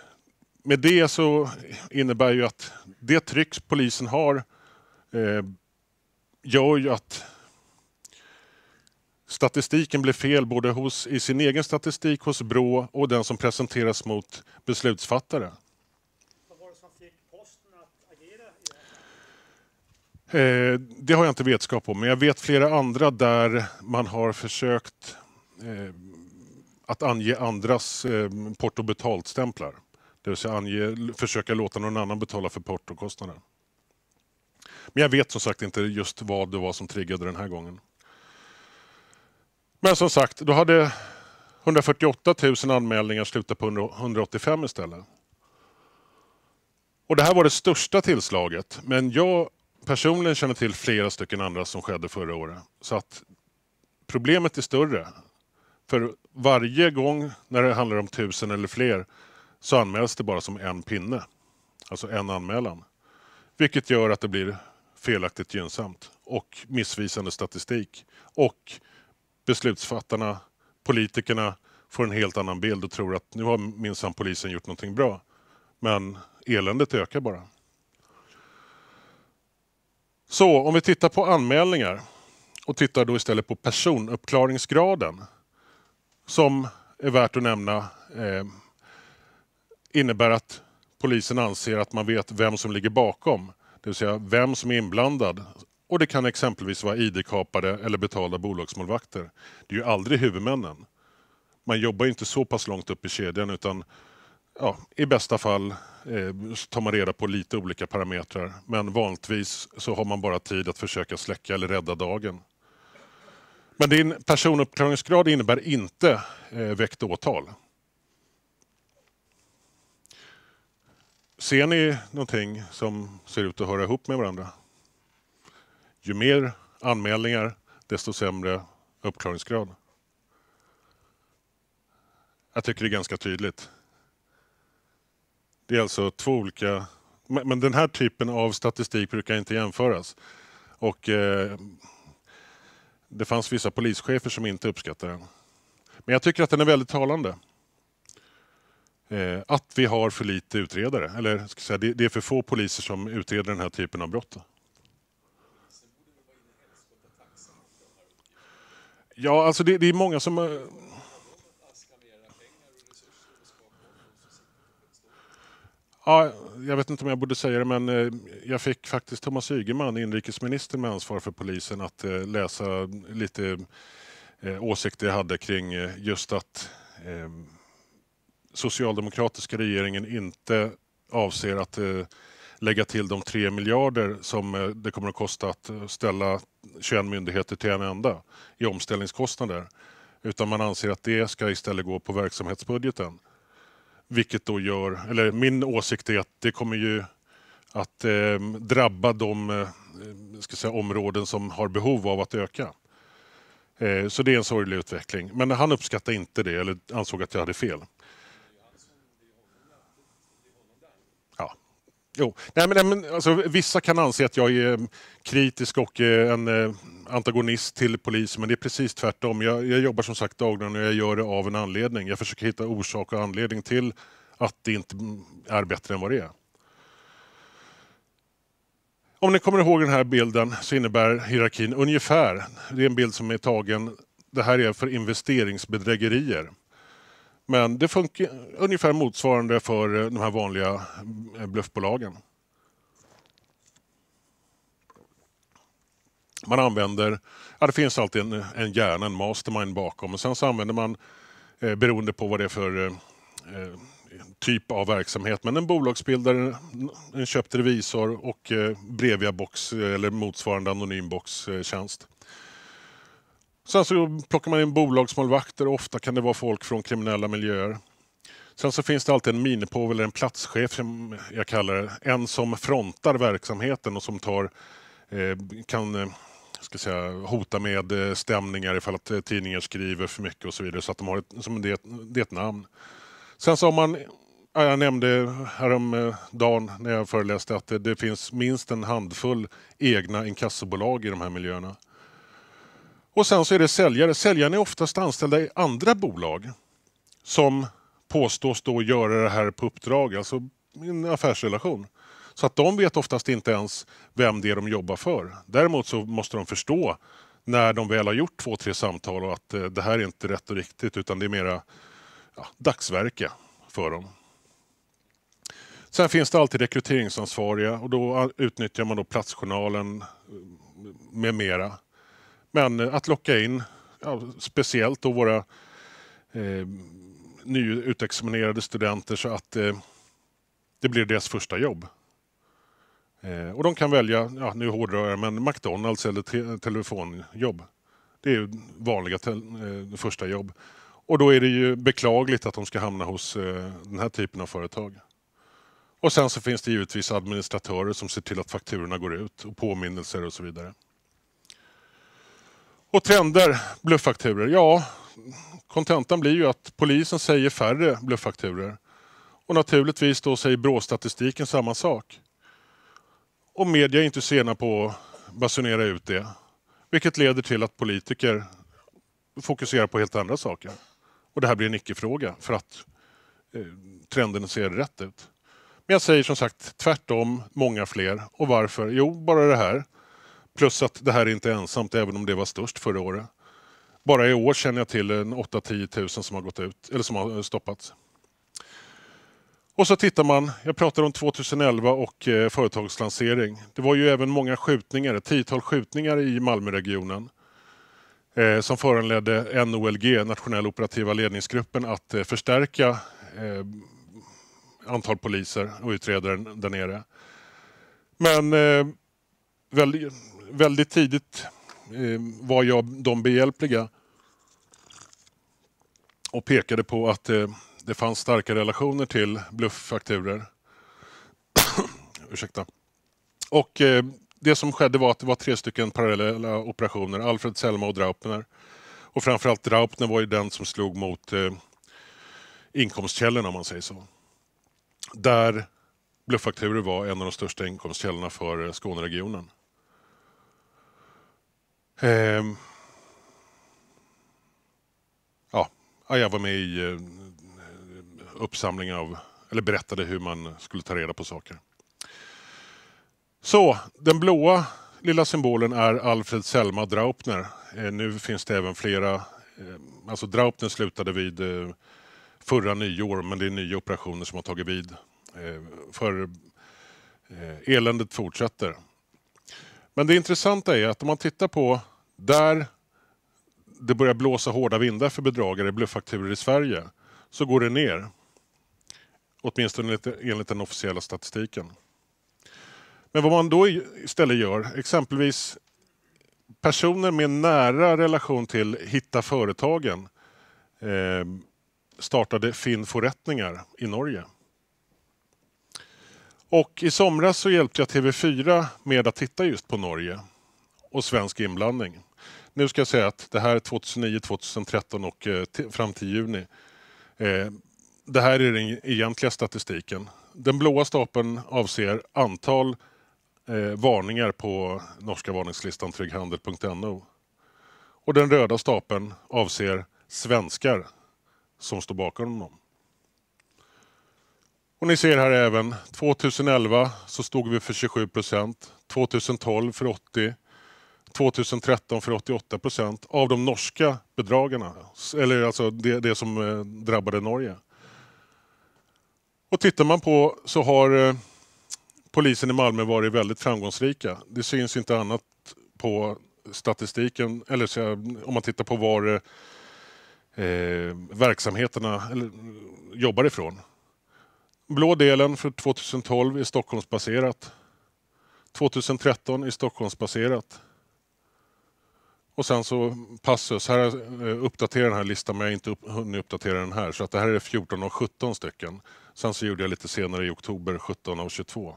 med det så innebär ju att det tryck polisen har eh, gör ju att statistiken blir fel både hos, i sin egen statistik hos Brå och den som presenteras mot beslutsfattare. Eh, det har jag inte vetskap om, men jag vet flera andra där man har försökt eh, att ange andras eh, porto betalt-stämplar. Det vill säga ange, försöka låta någon annan betala för portokostnaden. Men jag vet som sagt inte just vad det var som triggade den här gången. Men som sagt, då hade 148 000 anmälningar slutat på 185 istället. Och det här var det största tillslaget, men jag personligen känner till flera stycken andra som skedde förra året. Så att problemet är större. För varje gång när det handlar om tusen eller fler så anmäls det bara som en pinne. Alltså en anmälan. Vilket gör att det blir felaktigt gynnsamt och missvisande statistik. Och beslutsfattarna, politikerna, får en helt annan bild och tror att nu har minsann polisen gjort någonting bra. Men eländet ökar bara. Så om vi tittar på anmälningar och tittar då istället på personuppklaringsgraden som är värt att nämna eh, innebär att polisen anser att man vet vem som ligger bakom, det vill säga vem som är inblandad. Och det kan exempelvis vara id kapade eller betalda bolagsmålvakter. Det är ju aldrig huvudmännen. Man jobbar inte så pass långt upp i kedjan utan ja, i bästa fall så eh, tar man reda på lite olika parametrar. Men vanligtvis så har man bara tid att försöka släcka eller rädda dagen. Men din personuppklaringsgrad innebär inte eh, väckt åtal. Ser ni någonting som ser ut att höra ihop med varandra? Ju mer anmälningar, desto sämre uppklaringsgrad. Jag tycker det är ganska tydligt. Det är alltså två olika... Men den här typen av statistik brukar inte jämföras. Och eh, Det fanns vissa polischefer som inte uppskattade den. Men jag tycker att den är väldigt talande. Eh, att vi har för lite utredare, eller ska säga, det, det är för få poliser som utreder den här typen av brott. Ja, alltså det, det är många som... Eh, Ja, jag vet inte om jag borde säga det, men eh, jag fick faktiskt Thomas Ygeman, inrikesminister med ansvar för polisen, att eh, läsa lite eh, åsikter jag hade kring just att ehm, socialdemokratiska regeringen inte avser att lägga till de tre miljarder som det kommer att kosta att ställa 21 myndigheter till en enda i omställningskostnader. Utan man anser att det ska istället gå på verksamhetsbudgeten. Vilket då gör, eller min åsikt är att det kommer ju att eh, drabba de eh, ska säga, områden som har behov av att öka. Eh, så det är en sorglig utveckling. Men han uppskattade inte det, eller ansåg att jag hade fel. Jo, nej men, alltså, vissa kan anse att jag är eh, kritisk och eh, en eh, antagonist till polisen, men det är precis tvärtom. Jag, jag jobbar som sagt dagligen och jag gör det av en anledning. Jag försöker hitta orsak och anledning till att det inte är bättre än vad det är. Om ni kommer ihåg den här bilden så innebär hierarkin ungefär, det är en bild som är tagen, det här är för investeringsbedrägerier. Men det funkar ungefär motsvarande för eh, de här vanliga eh, bluffbolagen. Man använder, ja det finns alltid en, en hjärna, en mastermind bakom och sen så använder man eh, beroende på vad det är för eh, eh typ av verksamhet. Men en bolagsbildare, en köpt revisor och eh, Brevia eller motsvarande anonym boxtjänst. tjänst Sen så plockar man in bolagsmålvakter ofta kan det vara folk från kriminella miljöer. Sen så finns det alltid en minipåve eller en platschef som jag kallar det. En som frontar verksamheten och som tar, eh, kan eh, ska säga, hota med eh, stämningar ifall att tidningar skriver för mycket och så vidare. Så att de har ett, som det, det är ett namn. Sen så har man, jag nämnde häromdagen när jag föreläste att det, det finns minst en handfull egna inkassobolag i de här miljöerna. Och sen så är det säljare. Säljarna är oftast anställda i andra bolag som påstås då göra det här på uppdrag, alltså i en affärsrelation. Så att de vet oftast inte ens vem det är de jobbar för. Däremot så måste de förstå när de väl har gjort två, tre samtal och att eh, det här är inte rätt och riktigt utan det är mera ja, dagsverke för dem. Sen finns det alltid rekryteringsansvariga och då utnyttjar man då platsjournalen eh, med mera. Men att locka in ja, speciellt då våra eh, nyutexaminerade studenter så att eh, det blir deras första jobb. Eh, och de kan välja, ja, nu hårdrar jag, men McDonalds eller te telefonjobb. Det är vanliga te eh, första jobb. Och då är det ju beklagligt att de ska hamna hos eh, den här typen av företag. Och sen så finns det givetvis administratörer som ser till att fakturorna går ut och påminnelser och så vidare. Och trender, blufffakturer. Ja, kontentan blir ju att polisen säger färre blufffakturer. Och naturligtvis då säger BRÅ-statistiken samma sak. Och media är inte sena på att basunera ut det. Vilket leder till att politiker fokuserar på helt andra saker. Och det här blir en icke-fråga för att eh, trenden ser rätt ut. Men jag säger som sagt tvärtom många fler. Och varför? Jo, bara det här. Plus att det här är inte ensamt, även om det var störst förra året. Bara i år känner jag till 8-10 000 som har gått ut, eller som har stoppats. Och så tittar man, jag pratar om 2011 och eh, företagslansering. Det var ju även många skjutningar, ett tiotal skjutningar i Malmöregionen eh, som föranledde NOLG, Nationella operativa ledningsgruppen, att eh, förstärka antal poliser och utredare där nere. Men väldigt tidigt eh, var jag de behjälpliga och pekade på att eh, det fanns starka relationer till blufffakturer. <coughs> Ursäkta. Och eh, det som skedde var att det var tre stycken parallella operationer, Alfred, Selma och Draupner. Och framförallt Draupner var ju den som slog mot eh, inkomstkällorna om man säger så. Där bluffakturer var en av de största inkomstkällorna för Skåneregionen. Ehm. ja, jag var med i eh, uppsamlingen, av, eller berättade hur man skulle ta reda på saker. Så, den blåa lilla symbolen är Alfred Selma Draupner. Eh, nu finns det även flera, eh, alltså Draupner slutade vid förra nyår, men det är nya operationer som har tagit vid. för eländet fortsätter. Men det intressanta är att om man tittar på där det börjar blåsa hårda vindar för bedragare, bluffakturer i Sverige, så går det ner. Åtminstone enligt den officiella statistiken. Men vad man då istället gör, exempelvis personer med nära relation till Hitta företagen eh, startade Finn förrättningar i Norge. Och i somras så hjälpte jag TV4 med att titta just på Norge och svensk inblandning. Nu ska jag säga att det här är 2009, 2013 och eh, fram till juni. Eh, det här är den egentliga statistiken. Den blåa stapeln avser antal eh, varningar på norska varningslistan trygghandel.no. Och den röda stapeln avser svenskar som står bakom dem. Och ni ser här även 2011 så stod vi för 27 procent, 2012 för 80 2013 för 88 procent av de norska bedragarna, eller alltså det, det som eh, drabbade Norge. Och tittar man på så har eh, polisen i Malmö varit väldigt framgångsrika. Det syns inte annat på statistiken, eller så, om man tittar på var eh, verksamheterna eller, jobbar ifrån. Blå delen för 2012 är Stockholmsbaserat. 2013 är Stockholmsbaserat. Och sen så passus, här eh, uppdaterar den här listan men jag har inte upp, hunnit uppdatera den här. Så att det här är 14 av 17 stycken. Sen så gjorde jag lite senare i oktober 17 av 22.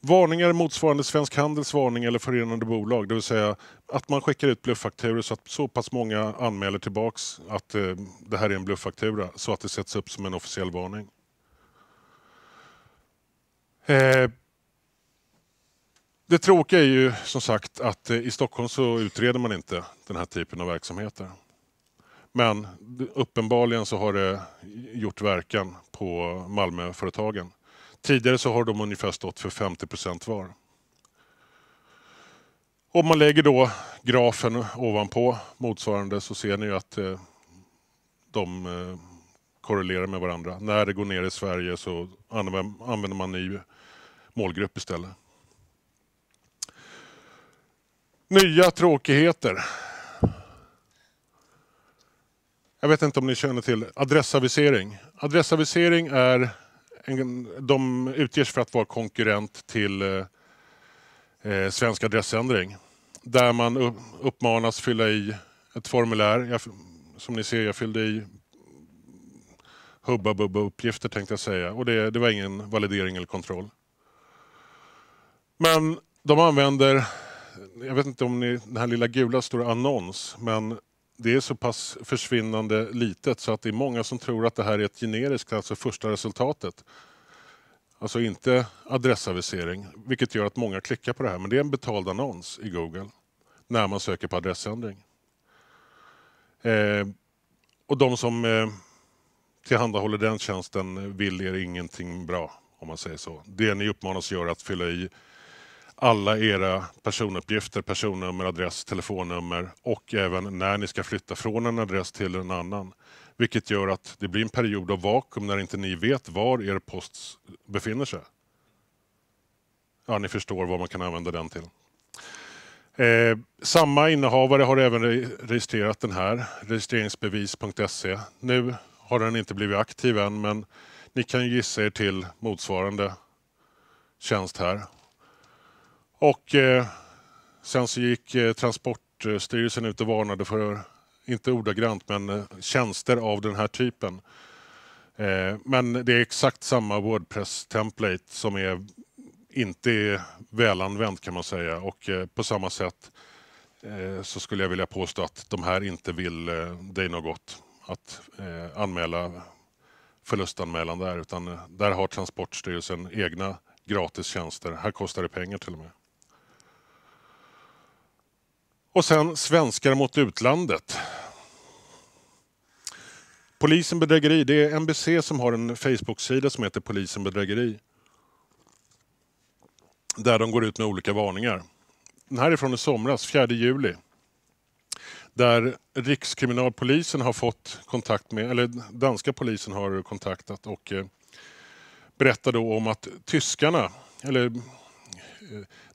Varningar motsvarande Svensk Handels varning eller förenade bolag, det vill säga att man skickar ut blufffakturor så att så pass många anmäler tillbaks att eh, det här är en blufffaktura så att det sätts upp som en officiell varning. Eh, det tråkiga är ju som sagt att eh, i Stockholm så utreder man inte den här typen av verksamheter. Men uppenbarligen så har det gjort verkan på Malmöföretagen. Tidigare så har de ungefär stått för 50 procent var. Om man lägger då grafen ovanpå motsvarande så ser ni ju att eh, de eh, korrelerar med varandra. När det går ner i Sverige så använder man ny målgrupp istället. Nya tråkigheter. Jag vet inte om ni känner till adressavisering. Adressavisering är en, de utges för att vara konkurrent till eh, eh Svensk adressändring där man uppmanas fylla i ett formulär. Jag, som ni ser, jag fyllde i hubba bubba uppgifter tänkte jag säga och det, det var ingen validering eller kontroll. Men de använder, jag vet inte om ni, den här lilla gula står annons, men det är så pass försvinnande litet så att det är många som tror att det här är ett generiskt, alltså första resultatet. Alltså inte adressavisering, vilket gör att många klickar på det här, men det är en betald annons i Google när man söker på adressändring. Eh, och de som eh, tillhandahåller den tjänsten vill er ingenting bra, om man säger så. Det ni uppmanas göra är att fylla i alla era personuppgifter, personnummer, adress, telefonnummer och även när ni ska flytta från en adress till en annan. Vilket gör att det blir en period av vakuum när inte ni vet var er post befinner sig. Ja, ni förstår vad man kan använda den till. Eh, samma innehavare har även registrerat den här, registreringsbevis.se. Nu har den inte blivit aktiv än, men ni kan gissa er till motsvarande tjänst här. Och eh, sen så gick eh, Transportstyrelsen ut och varnade för inte ordagrant, men eh, tjänster av den här typen. Eh, men det är exakt samma Wordpress-template som är, inte är välanvänt kan man säga och eh, på samma sätt så skulle jag vilja påstå att de här inte vill dig något att anmäla förlustanmälan där utan där har Transportstyrelsen egna gratistjänster. Här kostar det pengar till och med. Och sen svenskar mot utlandet. Polisen bedrägeri, det är NBC som har en Facebook-sida som heter Polisen bedrägeri. Där de går ut med olika varningar. Den här är från i somras, 4 juli. Där Rikskriminalpolisen har fått kontakt med, eller danska polisen har kontaktat och eh, berättar då om att tyskarna, eller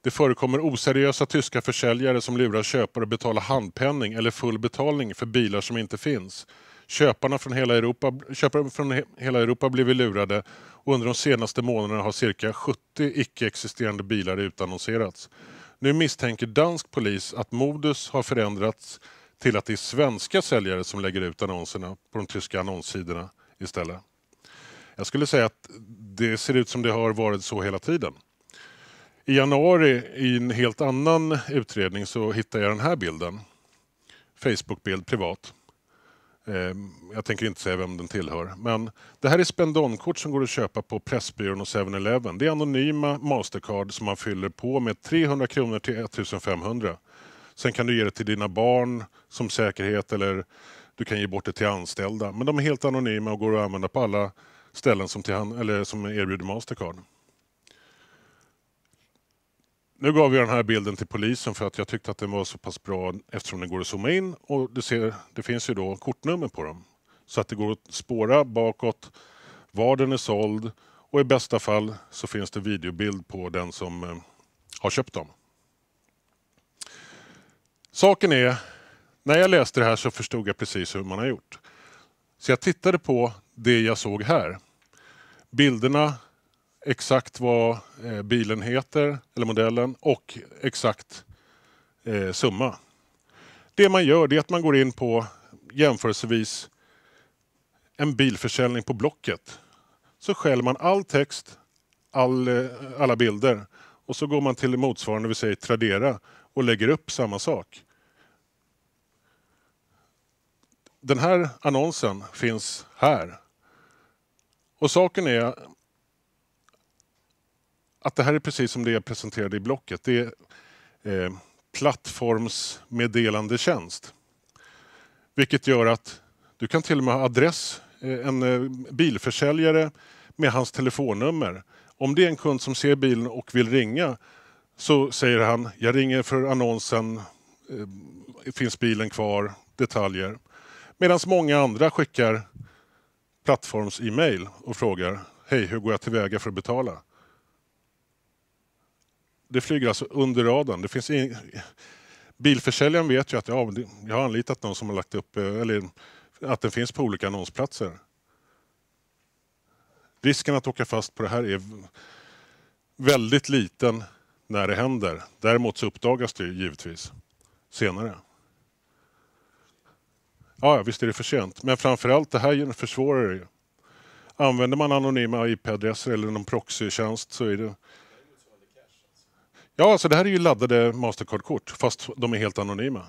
det förekommer oseriösa tyska försäljare som lurar köpare att betala handpenning eller full betalning för bilar som inte finns. Köparna från hela Europa, köpare från hela Europa blivit lurade och under de senaste månaderna har cirka 70 icke-existerande bilar utannonserats. Nu misstänker dansk polis att modus har förändrats till att det är svenska säljare som lägger ut annonserna på de tyska annonssidorna istället. Jag skulle säga att det ser ut som det har varit så hela tiden. I januari i en helt annan utredning så hittade jag den här bilden. Facebookbild privat. Ehm, jag tänker inte säga vem den tillhör. Men det här är spendonkort som går att köpa på Pressbyrån och 7-Eleven. Det är anonyma Mastercard som man fyller på med 300 kronor till 1500. Sen kan du ge det till dina barn som säkerhet eller du kan ge bort det till anställda. Men de är helt anonyma och går att använda på alla ställen som, till, eller som erbjuder Mastercard. Nu gav jag den här bilden till polisen för att jag tyckte att den var så pass bra eftersom den går att zooma in och du ser, det finns ju då kortnummer på dem. Så att det går att spåra bakåt var den är såld och i bästa fall så finns det videobild på den som eh, har köpt dem. Saken är, när jag läste det här så förstod jag precis hur man har gjort. Så jag tittade på det jag såg här. Bilderna exakt vad eh, bilen heter, eller modellen, och exakt eh, summa. Det man gör är att man går in på jämförelsevis en bilförsäljning på Blocket. Så skäller man all text, all, eh, alla bilder och så går man till motsvarande, vi säger Tradera och lägger upp samma sak. Den här annonsen finns här. Och saken är att det här är precis som det jag presenterade i blocket. Det är eh, plattformsmeddelandetjänst. Vilket gör att du kan till och med ha adress, eh, en eh, bilförsäljare med hans telefonnummer. Om det är en kund som ser bilen och vill ringa så säger han, jag ringer för annonsen, eh, finns bilen kvar, detaljer. Medan många andra skickar plattforms-e-mail och frågar, hej hur går jag tillväga för att betala? det flyger alltså under radarn. Det finns in... Bilförsäljaren vet ju att ja, jag har anlitat någon som har lagt upp, eh, eller att den finns på olika annonsplatser. Risken att åka fast på det här är väldigt liten när det händer. Däremot så uppdagas det givetvis senare. Ja, visst är det för sent, men framförallt det här försvårar det ju. Använder man anonyma IP-adresser eller någon proxytjänst så är det Ja, så det här är ju laddade Mastercard-kort fast de är helt anonyma.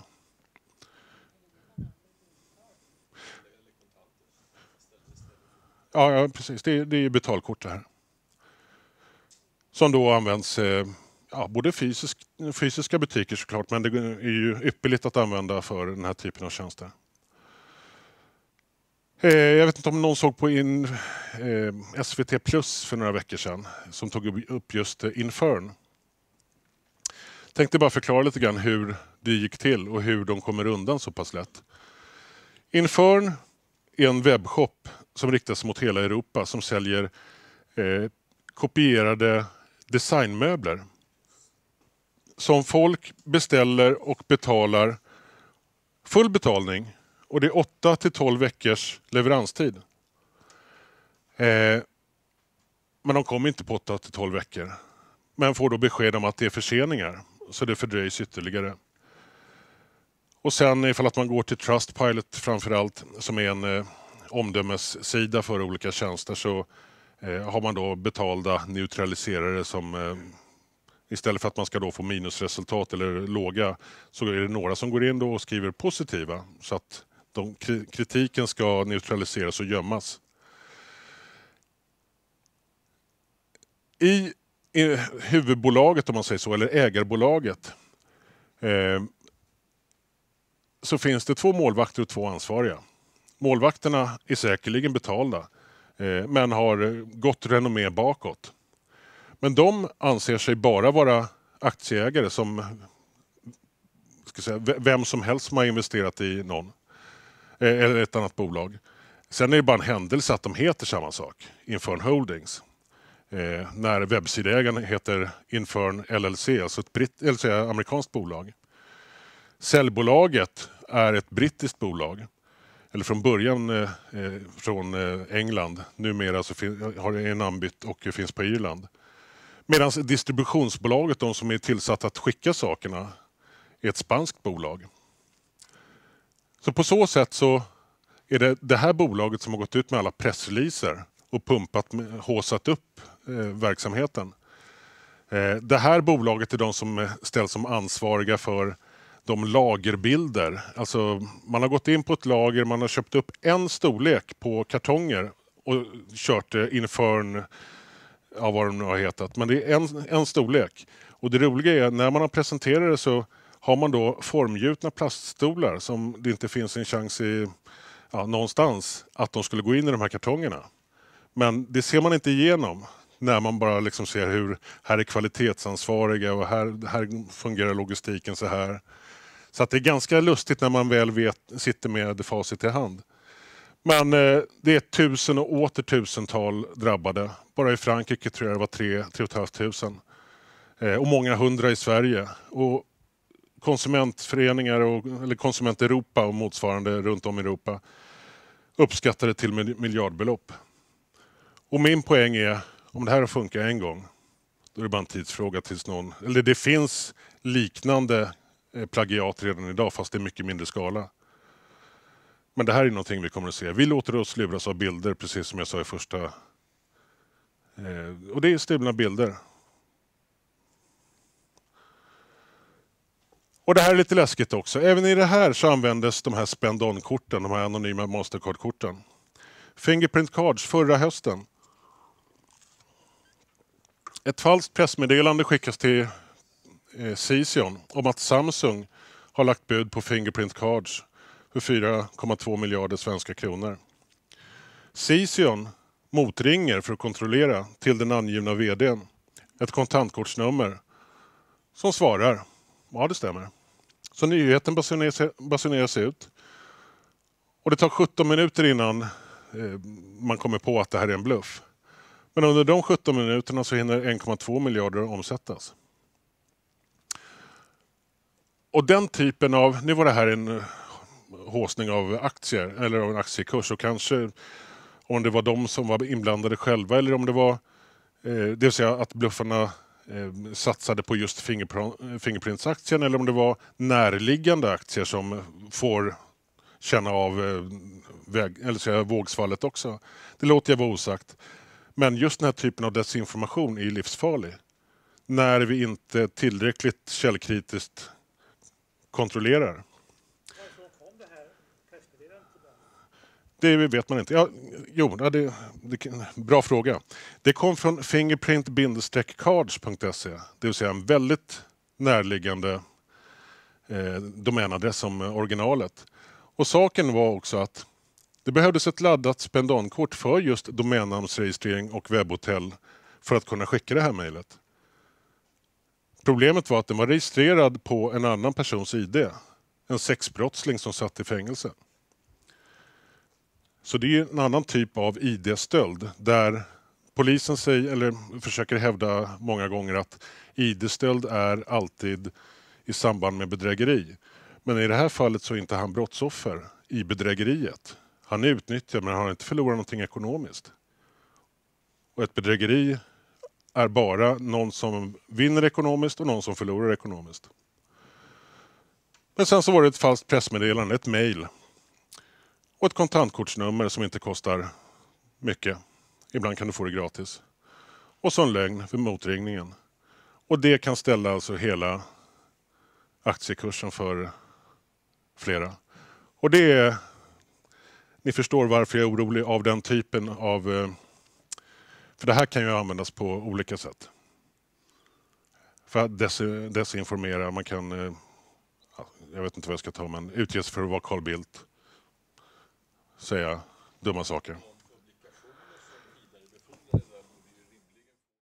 Ja, ja precis. Det, det är ju betalkort det här. Som då används eh, ja, både fysisk, fysiska butiker såklart, men det är ju ypperligt att använda för den här typen av tjänster. Eh, jag vet inte om någon såg på in, eh, SVT Plus för några veckor sedan som tog upp just eh, tänkte bara förklara lite grann hur det gick till och hur de kommer undan så pass lätt. Infern är en webbshop som riktas mot hela Europa som säljer eh, kopierade designmöbler. Som folk beställer och betalar full betalning och det är 8 till 12 veckors leveranstid. Eh, men de kommer inte på 8 till 12 veckor. Men får då besked om att det är förseningar så det fördröjs ytterligare. Och sen ifall att man går till Trustpilot framförallt, som är en eh, omdömessida för olika tjänster, så eh, har man då betalda neutraliserare som eh, istället för att man ska då få minusresultat eller låga, så är det några som går in då och skriver positiva. Så att de, kritiken ska neutraliseras och gömmas. I Eh, huvudbolaget om man säger så, eller ägarbolaget, eh, så finns det två målvakter och två ansvariga. Målvakterna är säkerligen betalda, eh, men har gott renommé bakåt. Men de anser sig bara vara aktieägare som ska säga, vem som helst som har investerat i någon, eh, eller ett annat bolag. Sen är det bara en händelse att de heter samma sak, Infern Holdings eh, när webbsidägaren heter Infern LLC, alltså ett britt, LLC, amerikanskt bolag. Säljbolaget är ett brittiskt bolag, eller från början eh, eh från eh, England. Numera så har det namnbytt och finns på Irland. Medan distributionsbolaget, de som är tillsatta att skicka sakerna, är ett spanskt bolag. Så på så sätt så är det det här bolaget som har gått ut med alla pressreleaser och pumpat, håsat upp Eh, verksamheten. Eh, det här bolaget är de som ställs som ansvariga för de lagerbilder. Alltså, man har gått in på ett lager, man har köpt upp en storlek på kartonger och kört det inför ja, vad de nu har hetat. Men det är en, en storlek. Och det roliga är, när man har presenterat det så har man då formgjutna plaststolar som det inte finns en chans i ja, någonstans att de skulle gå in i de här kartongerna. Men det ser man inte igenom. När man bara liksom ser hur, här är kvalitetsansvariga och här, här fungerar logistiken så här. Så att det är ganska lustigt när man väl vet, sitter med facit i hand. Men eh, det är tusen och åter tusental drabbade. Bara i Frankrike tror jag det var 3 tusen. Eh, och många hundra i Sverige. Och konsumentföreningar, och, eller Konsument Europa och motsvarande runt om i Europa uppskattade till miljardbelopp. Och min poäng är, om det här har funkat en gång, då är det bara en tidsfråga tills någon... Eller det finns liknande eh, plagiat redan idag, fast i mycket mindre skala. Men det här är någonting vi kommer att se. Vi låter oss luras av bilder, precis som jag sa i första... Eh, och det är stulna bilder. Och det här är lite läskigt också. Även i det här så användes de här spend-on-korten, de här anonyma Mastercard-korten. Fingerprint Cards förra hösten ett falskt pressmeddelande skickas till eh, Cision om att Samsung har lagt bud på Fingerprint Cards för 4,2 miljarder svenska kronor. Cision motringer för att kontrollera till den angivna VDn ett kontantkortsnummer som svarar ja, det stämmer. Så nyheten basuneras ut. Och det tar 17 minuter innan eh, man kommer på att det här är en bluff. Men under de 17 minuterna så hinner 1,2 miljarder omsättas. Och den typen av, nu var det här en eh, håsning av aktier eller av en aktiekurs och kanske om det var de som var inblandade själva eller om det var, eh, det vill säga att bluffarna eh, satsade på just Fingerprints-aktien eller om det var närliggande aktier som får känna av eh, väg, eller säga, vågsvallet också. Det låter jag vara osagt. Men just den här typen av desinformation är livsfarlig. När vi inte tillräckligt källkritiskt kontrollerar. Det vet man inte. Ja, jo, det, det, bra fråga. Det kom från fingerprint-cards.se, det vill säga en väldigt närliggande eh, domänadress som originalet. Och saken var också att det behövdes ett laddat spendankort för just domännamnsregistrering och webbhotell för att kunna skicka det här mejlet. Problemet var att den var registrerad på en annan persons ID. En sexbrottsling som satt i fängelse. Så det är en annan typ av ID-stöld där polisen säger, eller försöker hävda många gånger att ID-stöld är alltid i samband med bedrägeri. Men i det här fallet så är inte han brottsoffer i bedrägeriet han är utnyttjad men han har inte förlorat någonting ekonomiskt. Och ett bedrägeri är bara någon som vinner ekonomiskt och någon som förlorar ekonomiskt. Men sen så var det ett falskt pressmeddelande, ett mejl och ett kontantkortsnummer som inte kostar mycket. Ibland kan du få det gratis. Och så en lögn för motringningen. Och det kan ställa alltså hela aktiekursen för flera. Och det är ni förstår varför jag är orolig av den typen av... Eh, för det här kan ju användas på olika sätt. För att desinformera, man kan... Eh, jag vet inte vad jag ska ta, men utges för att vara Carl Bildt. Säga dumma saker.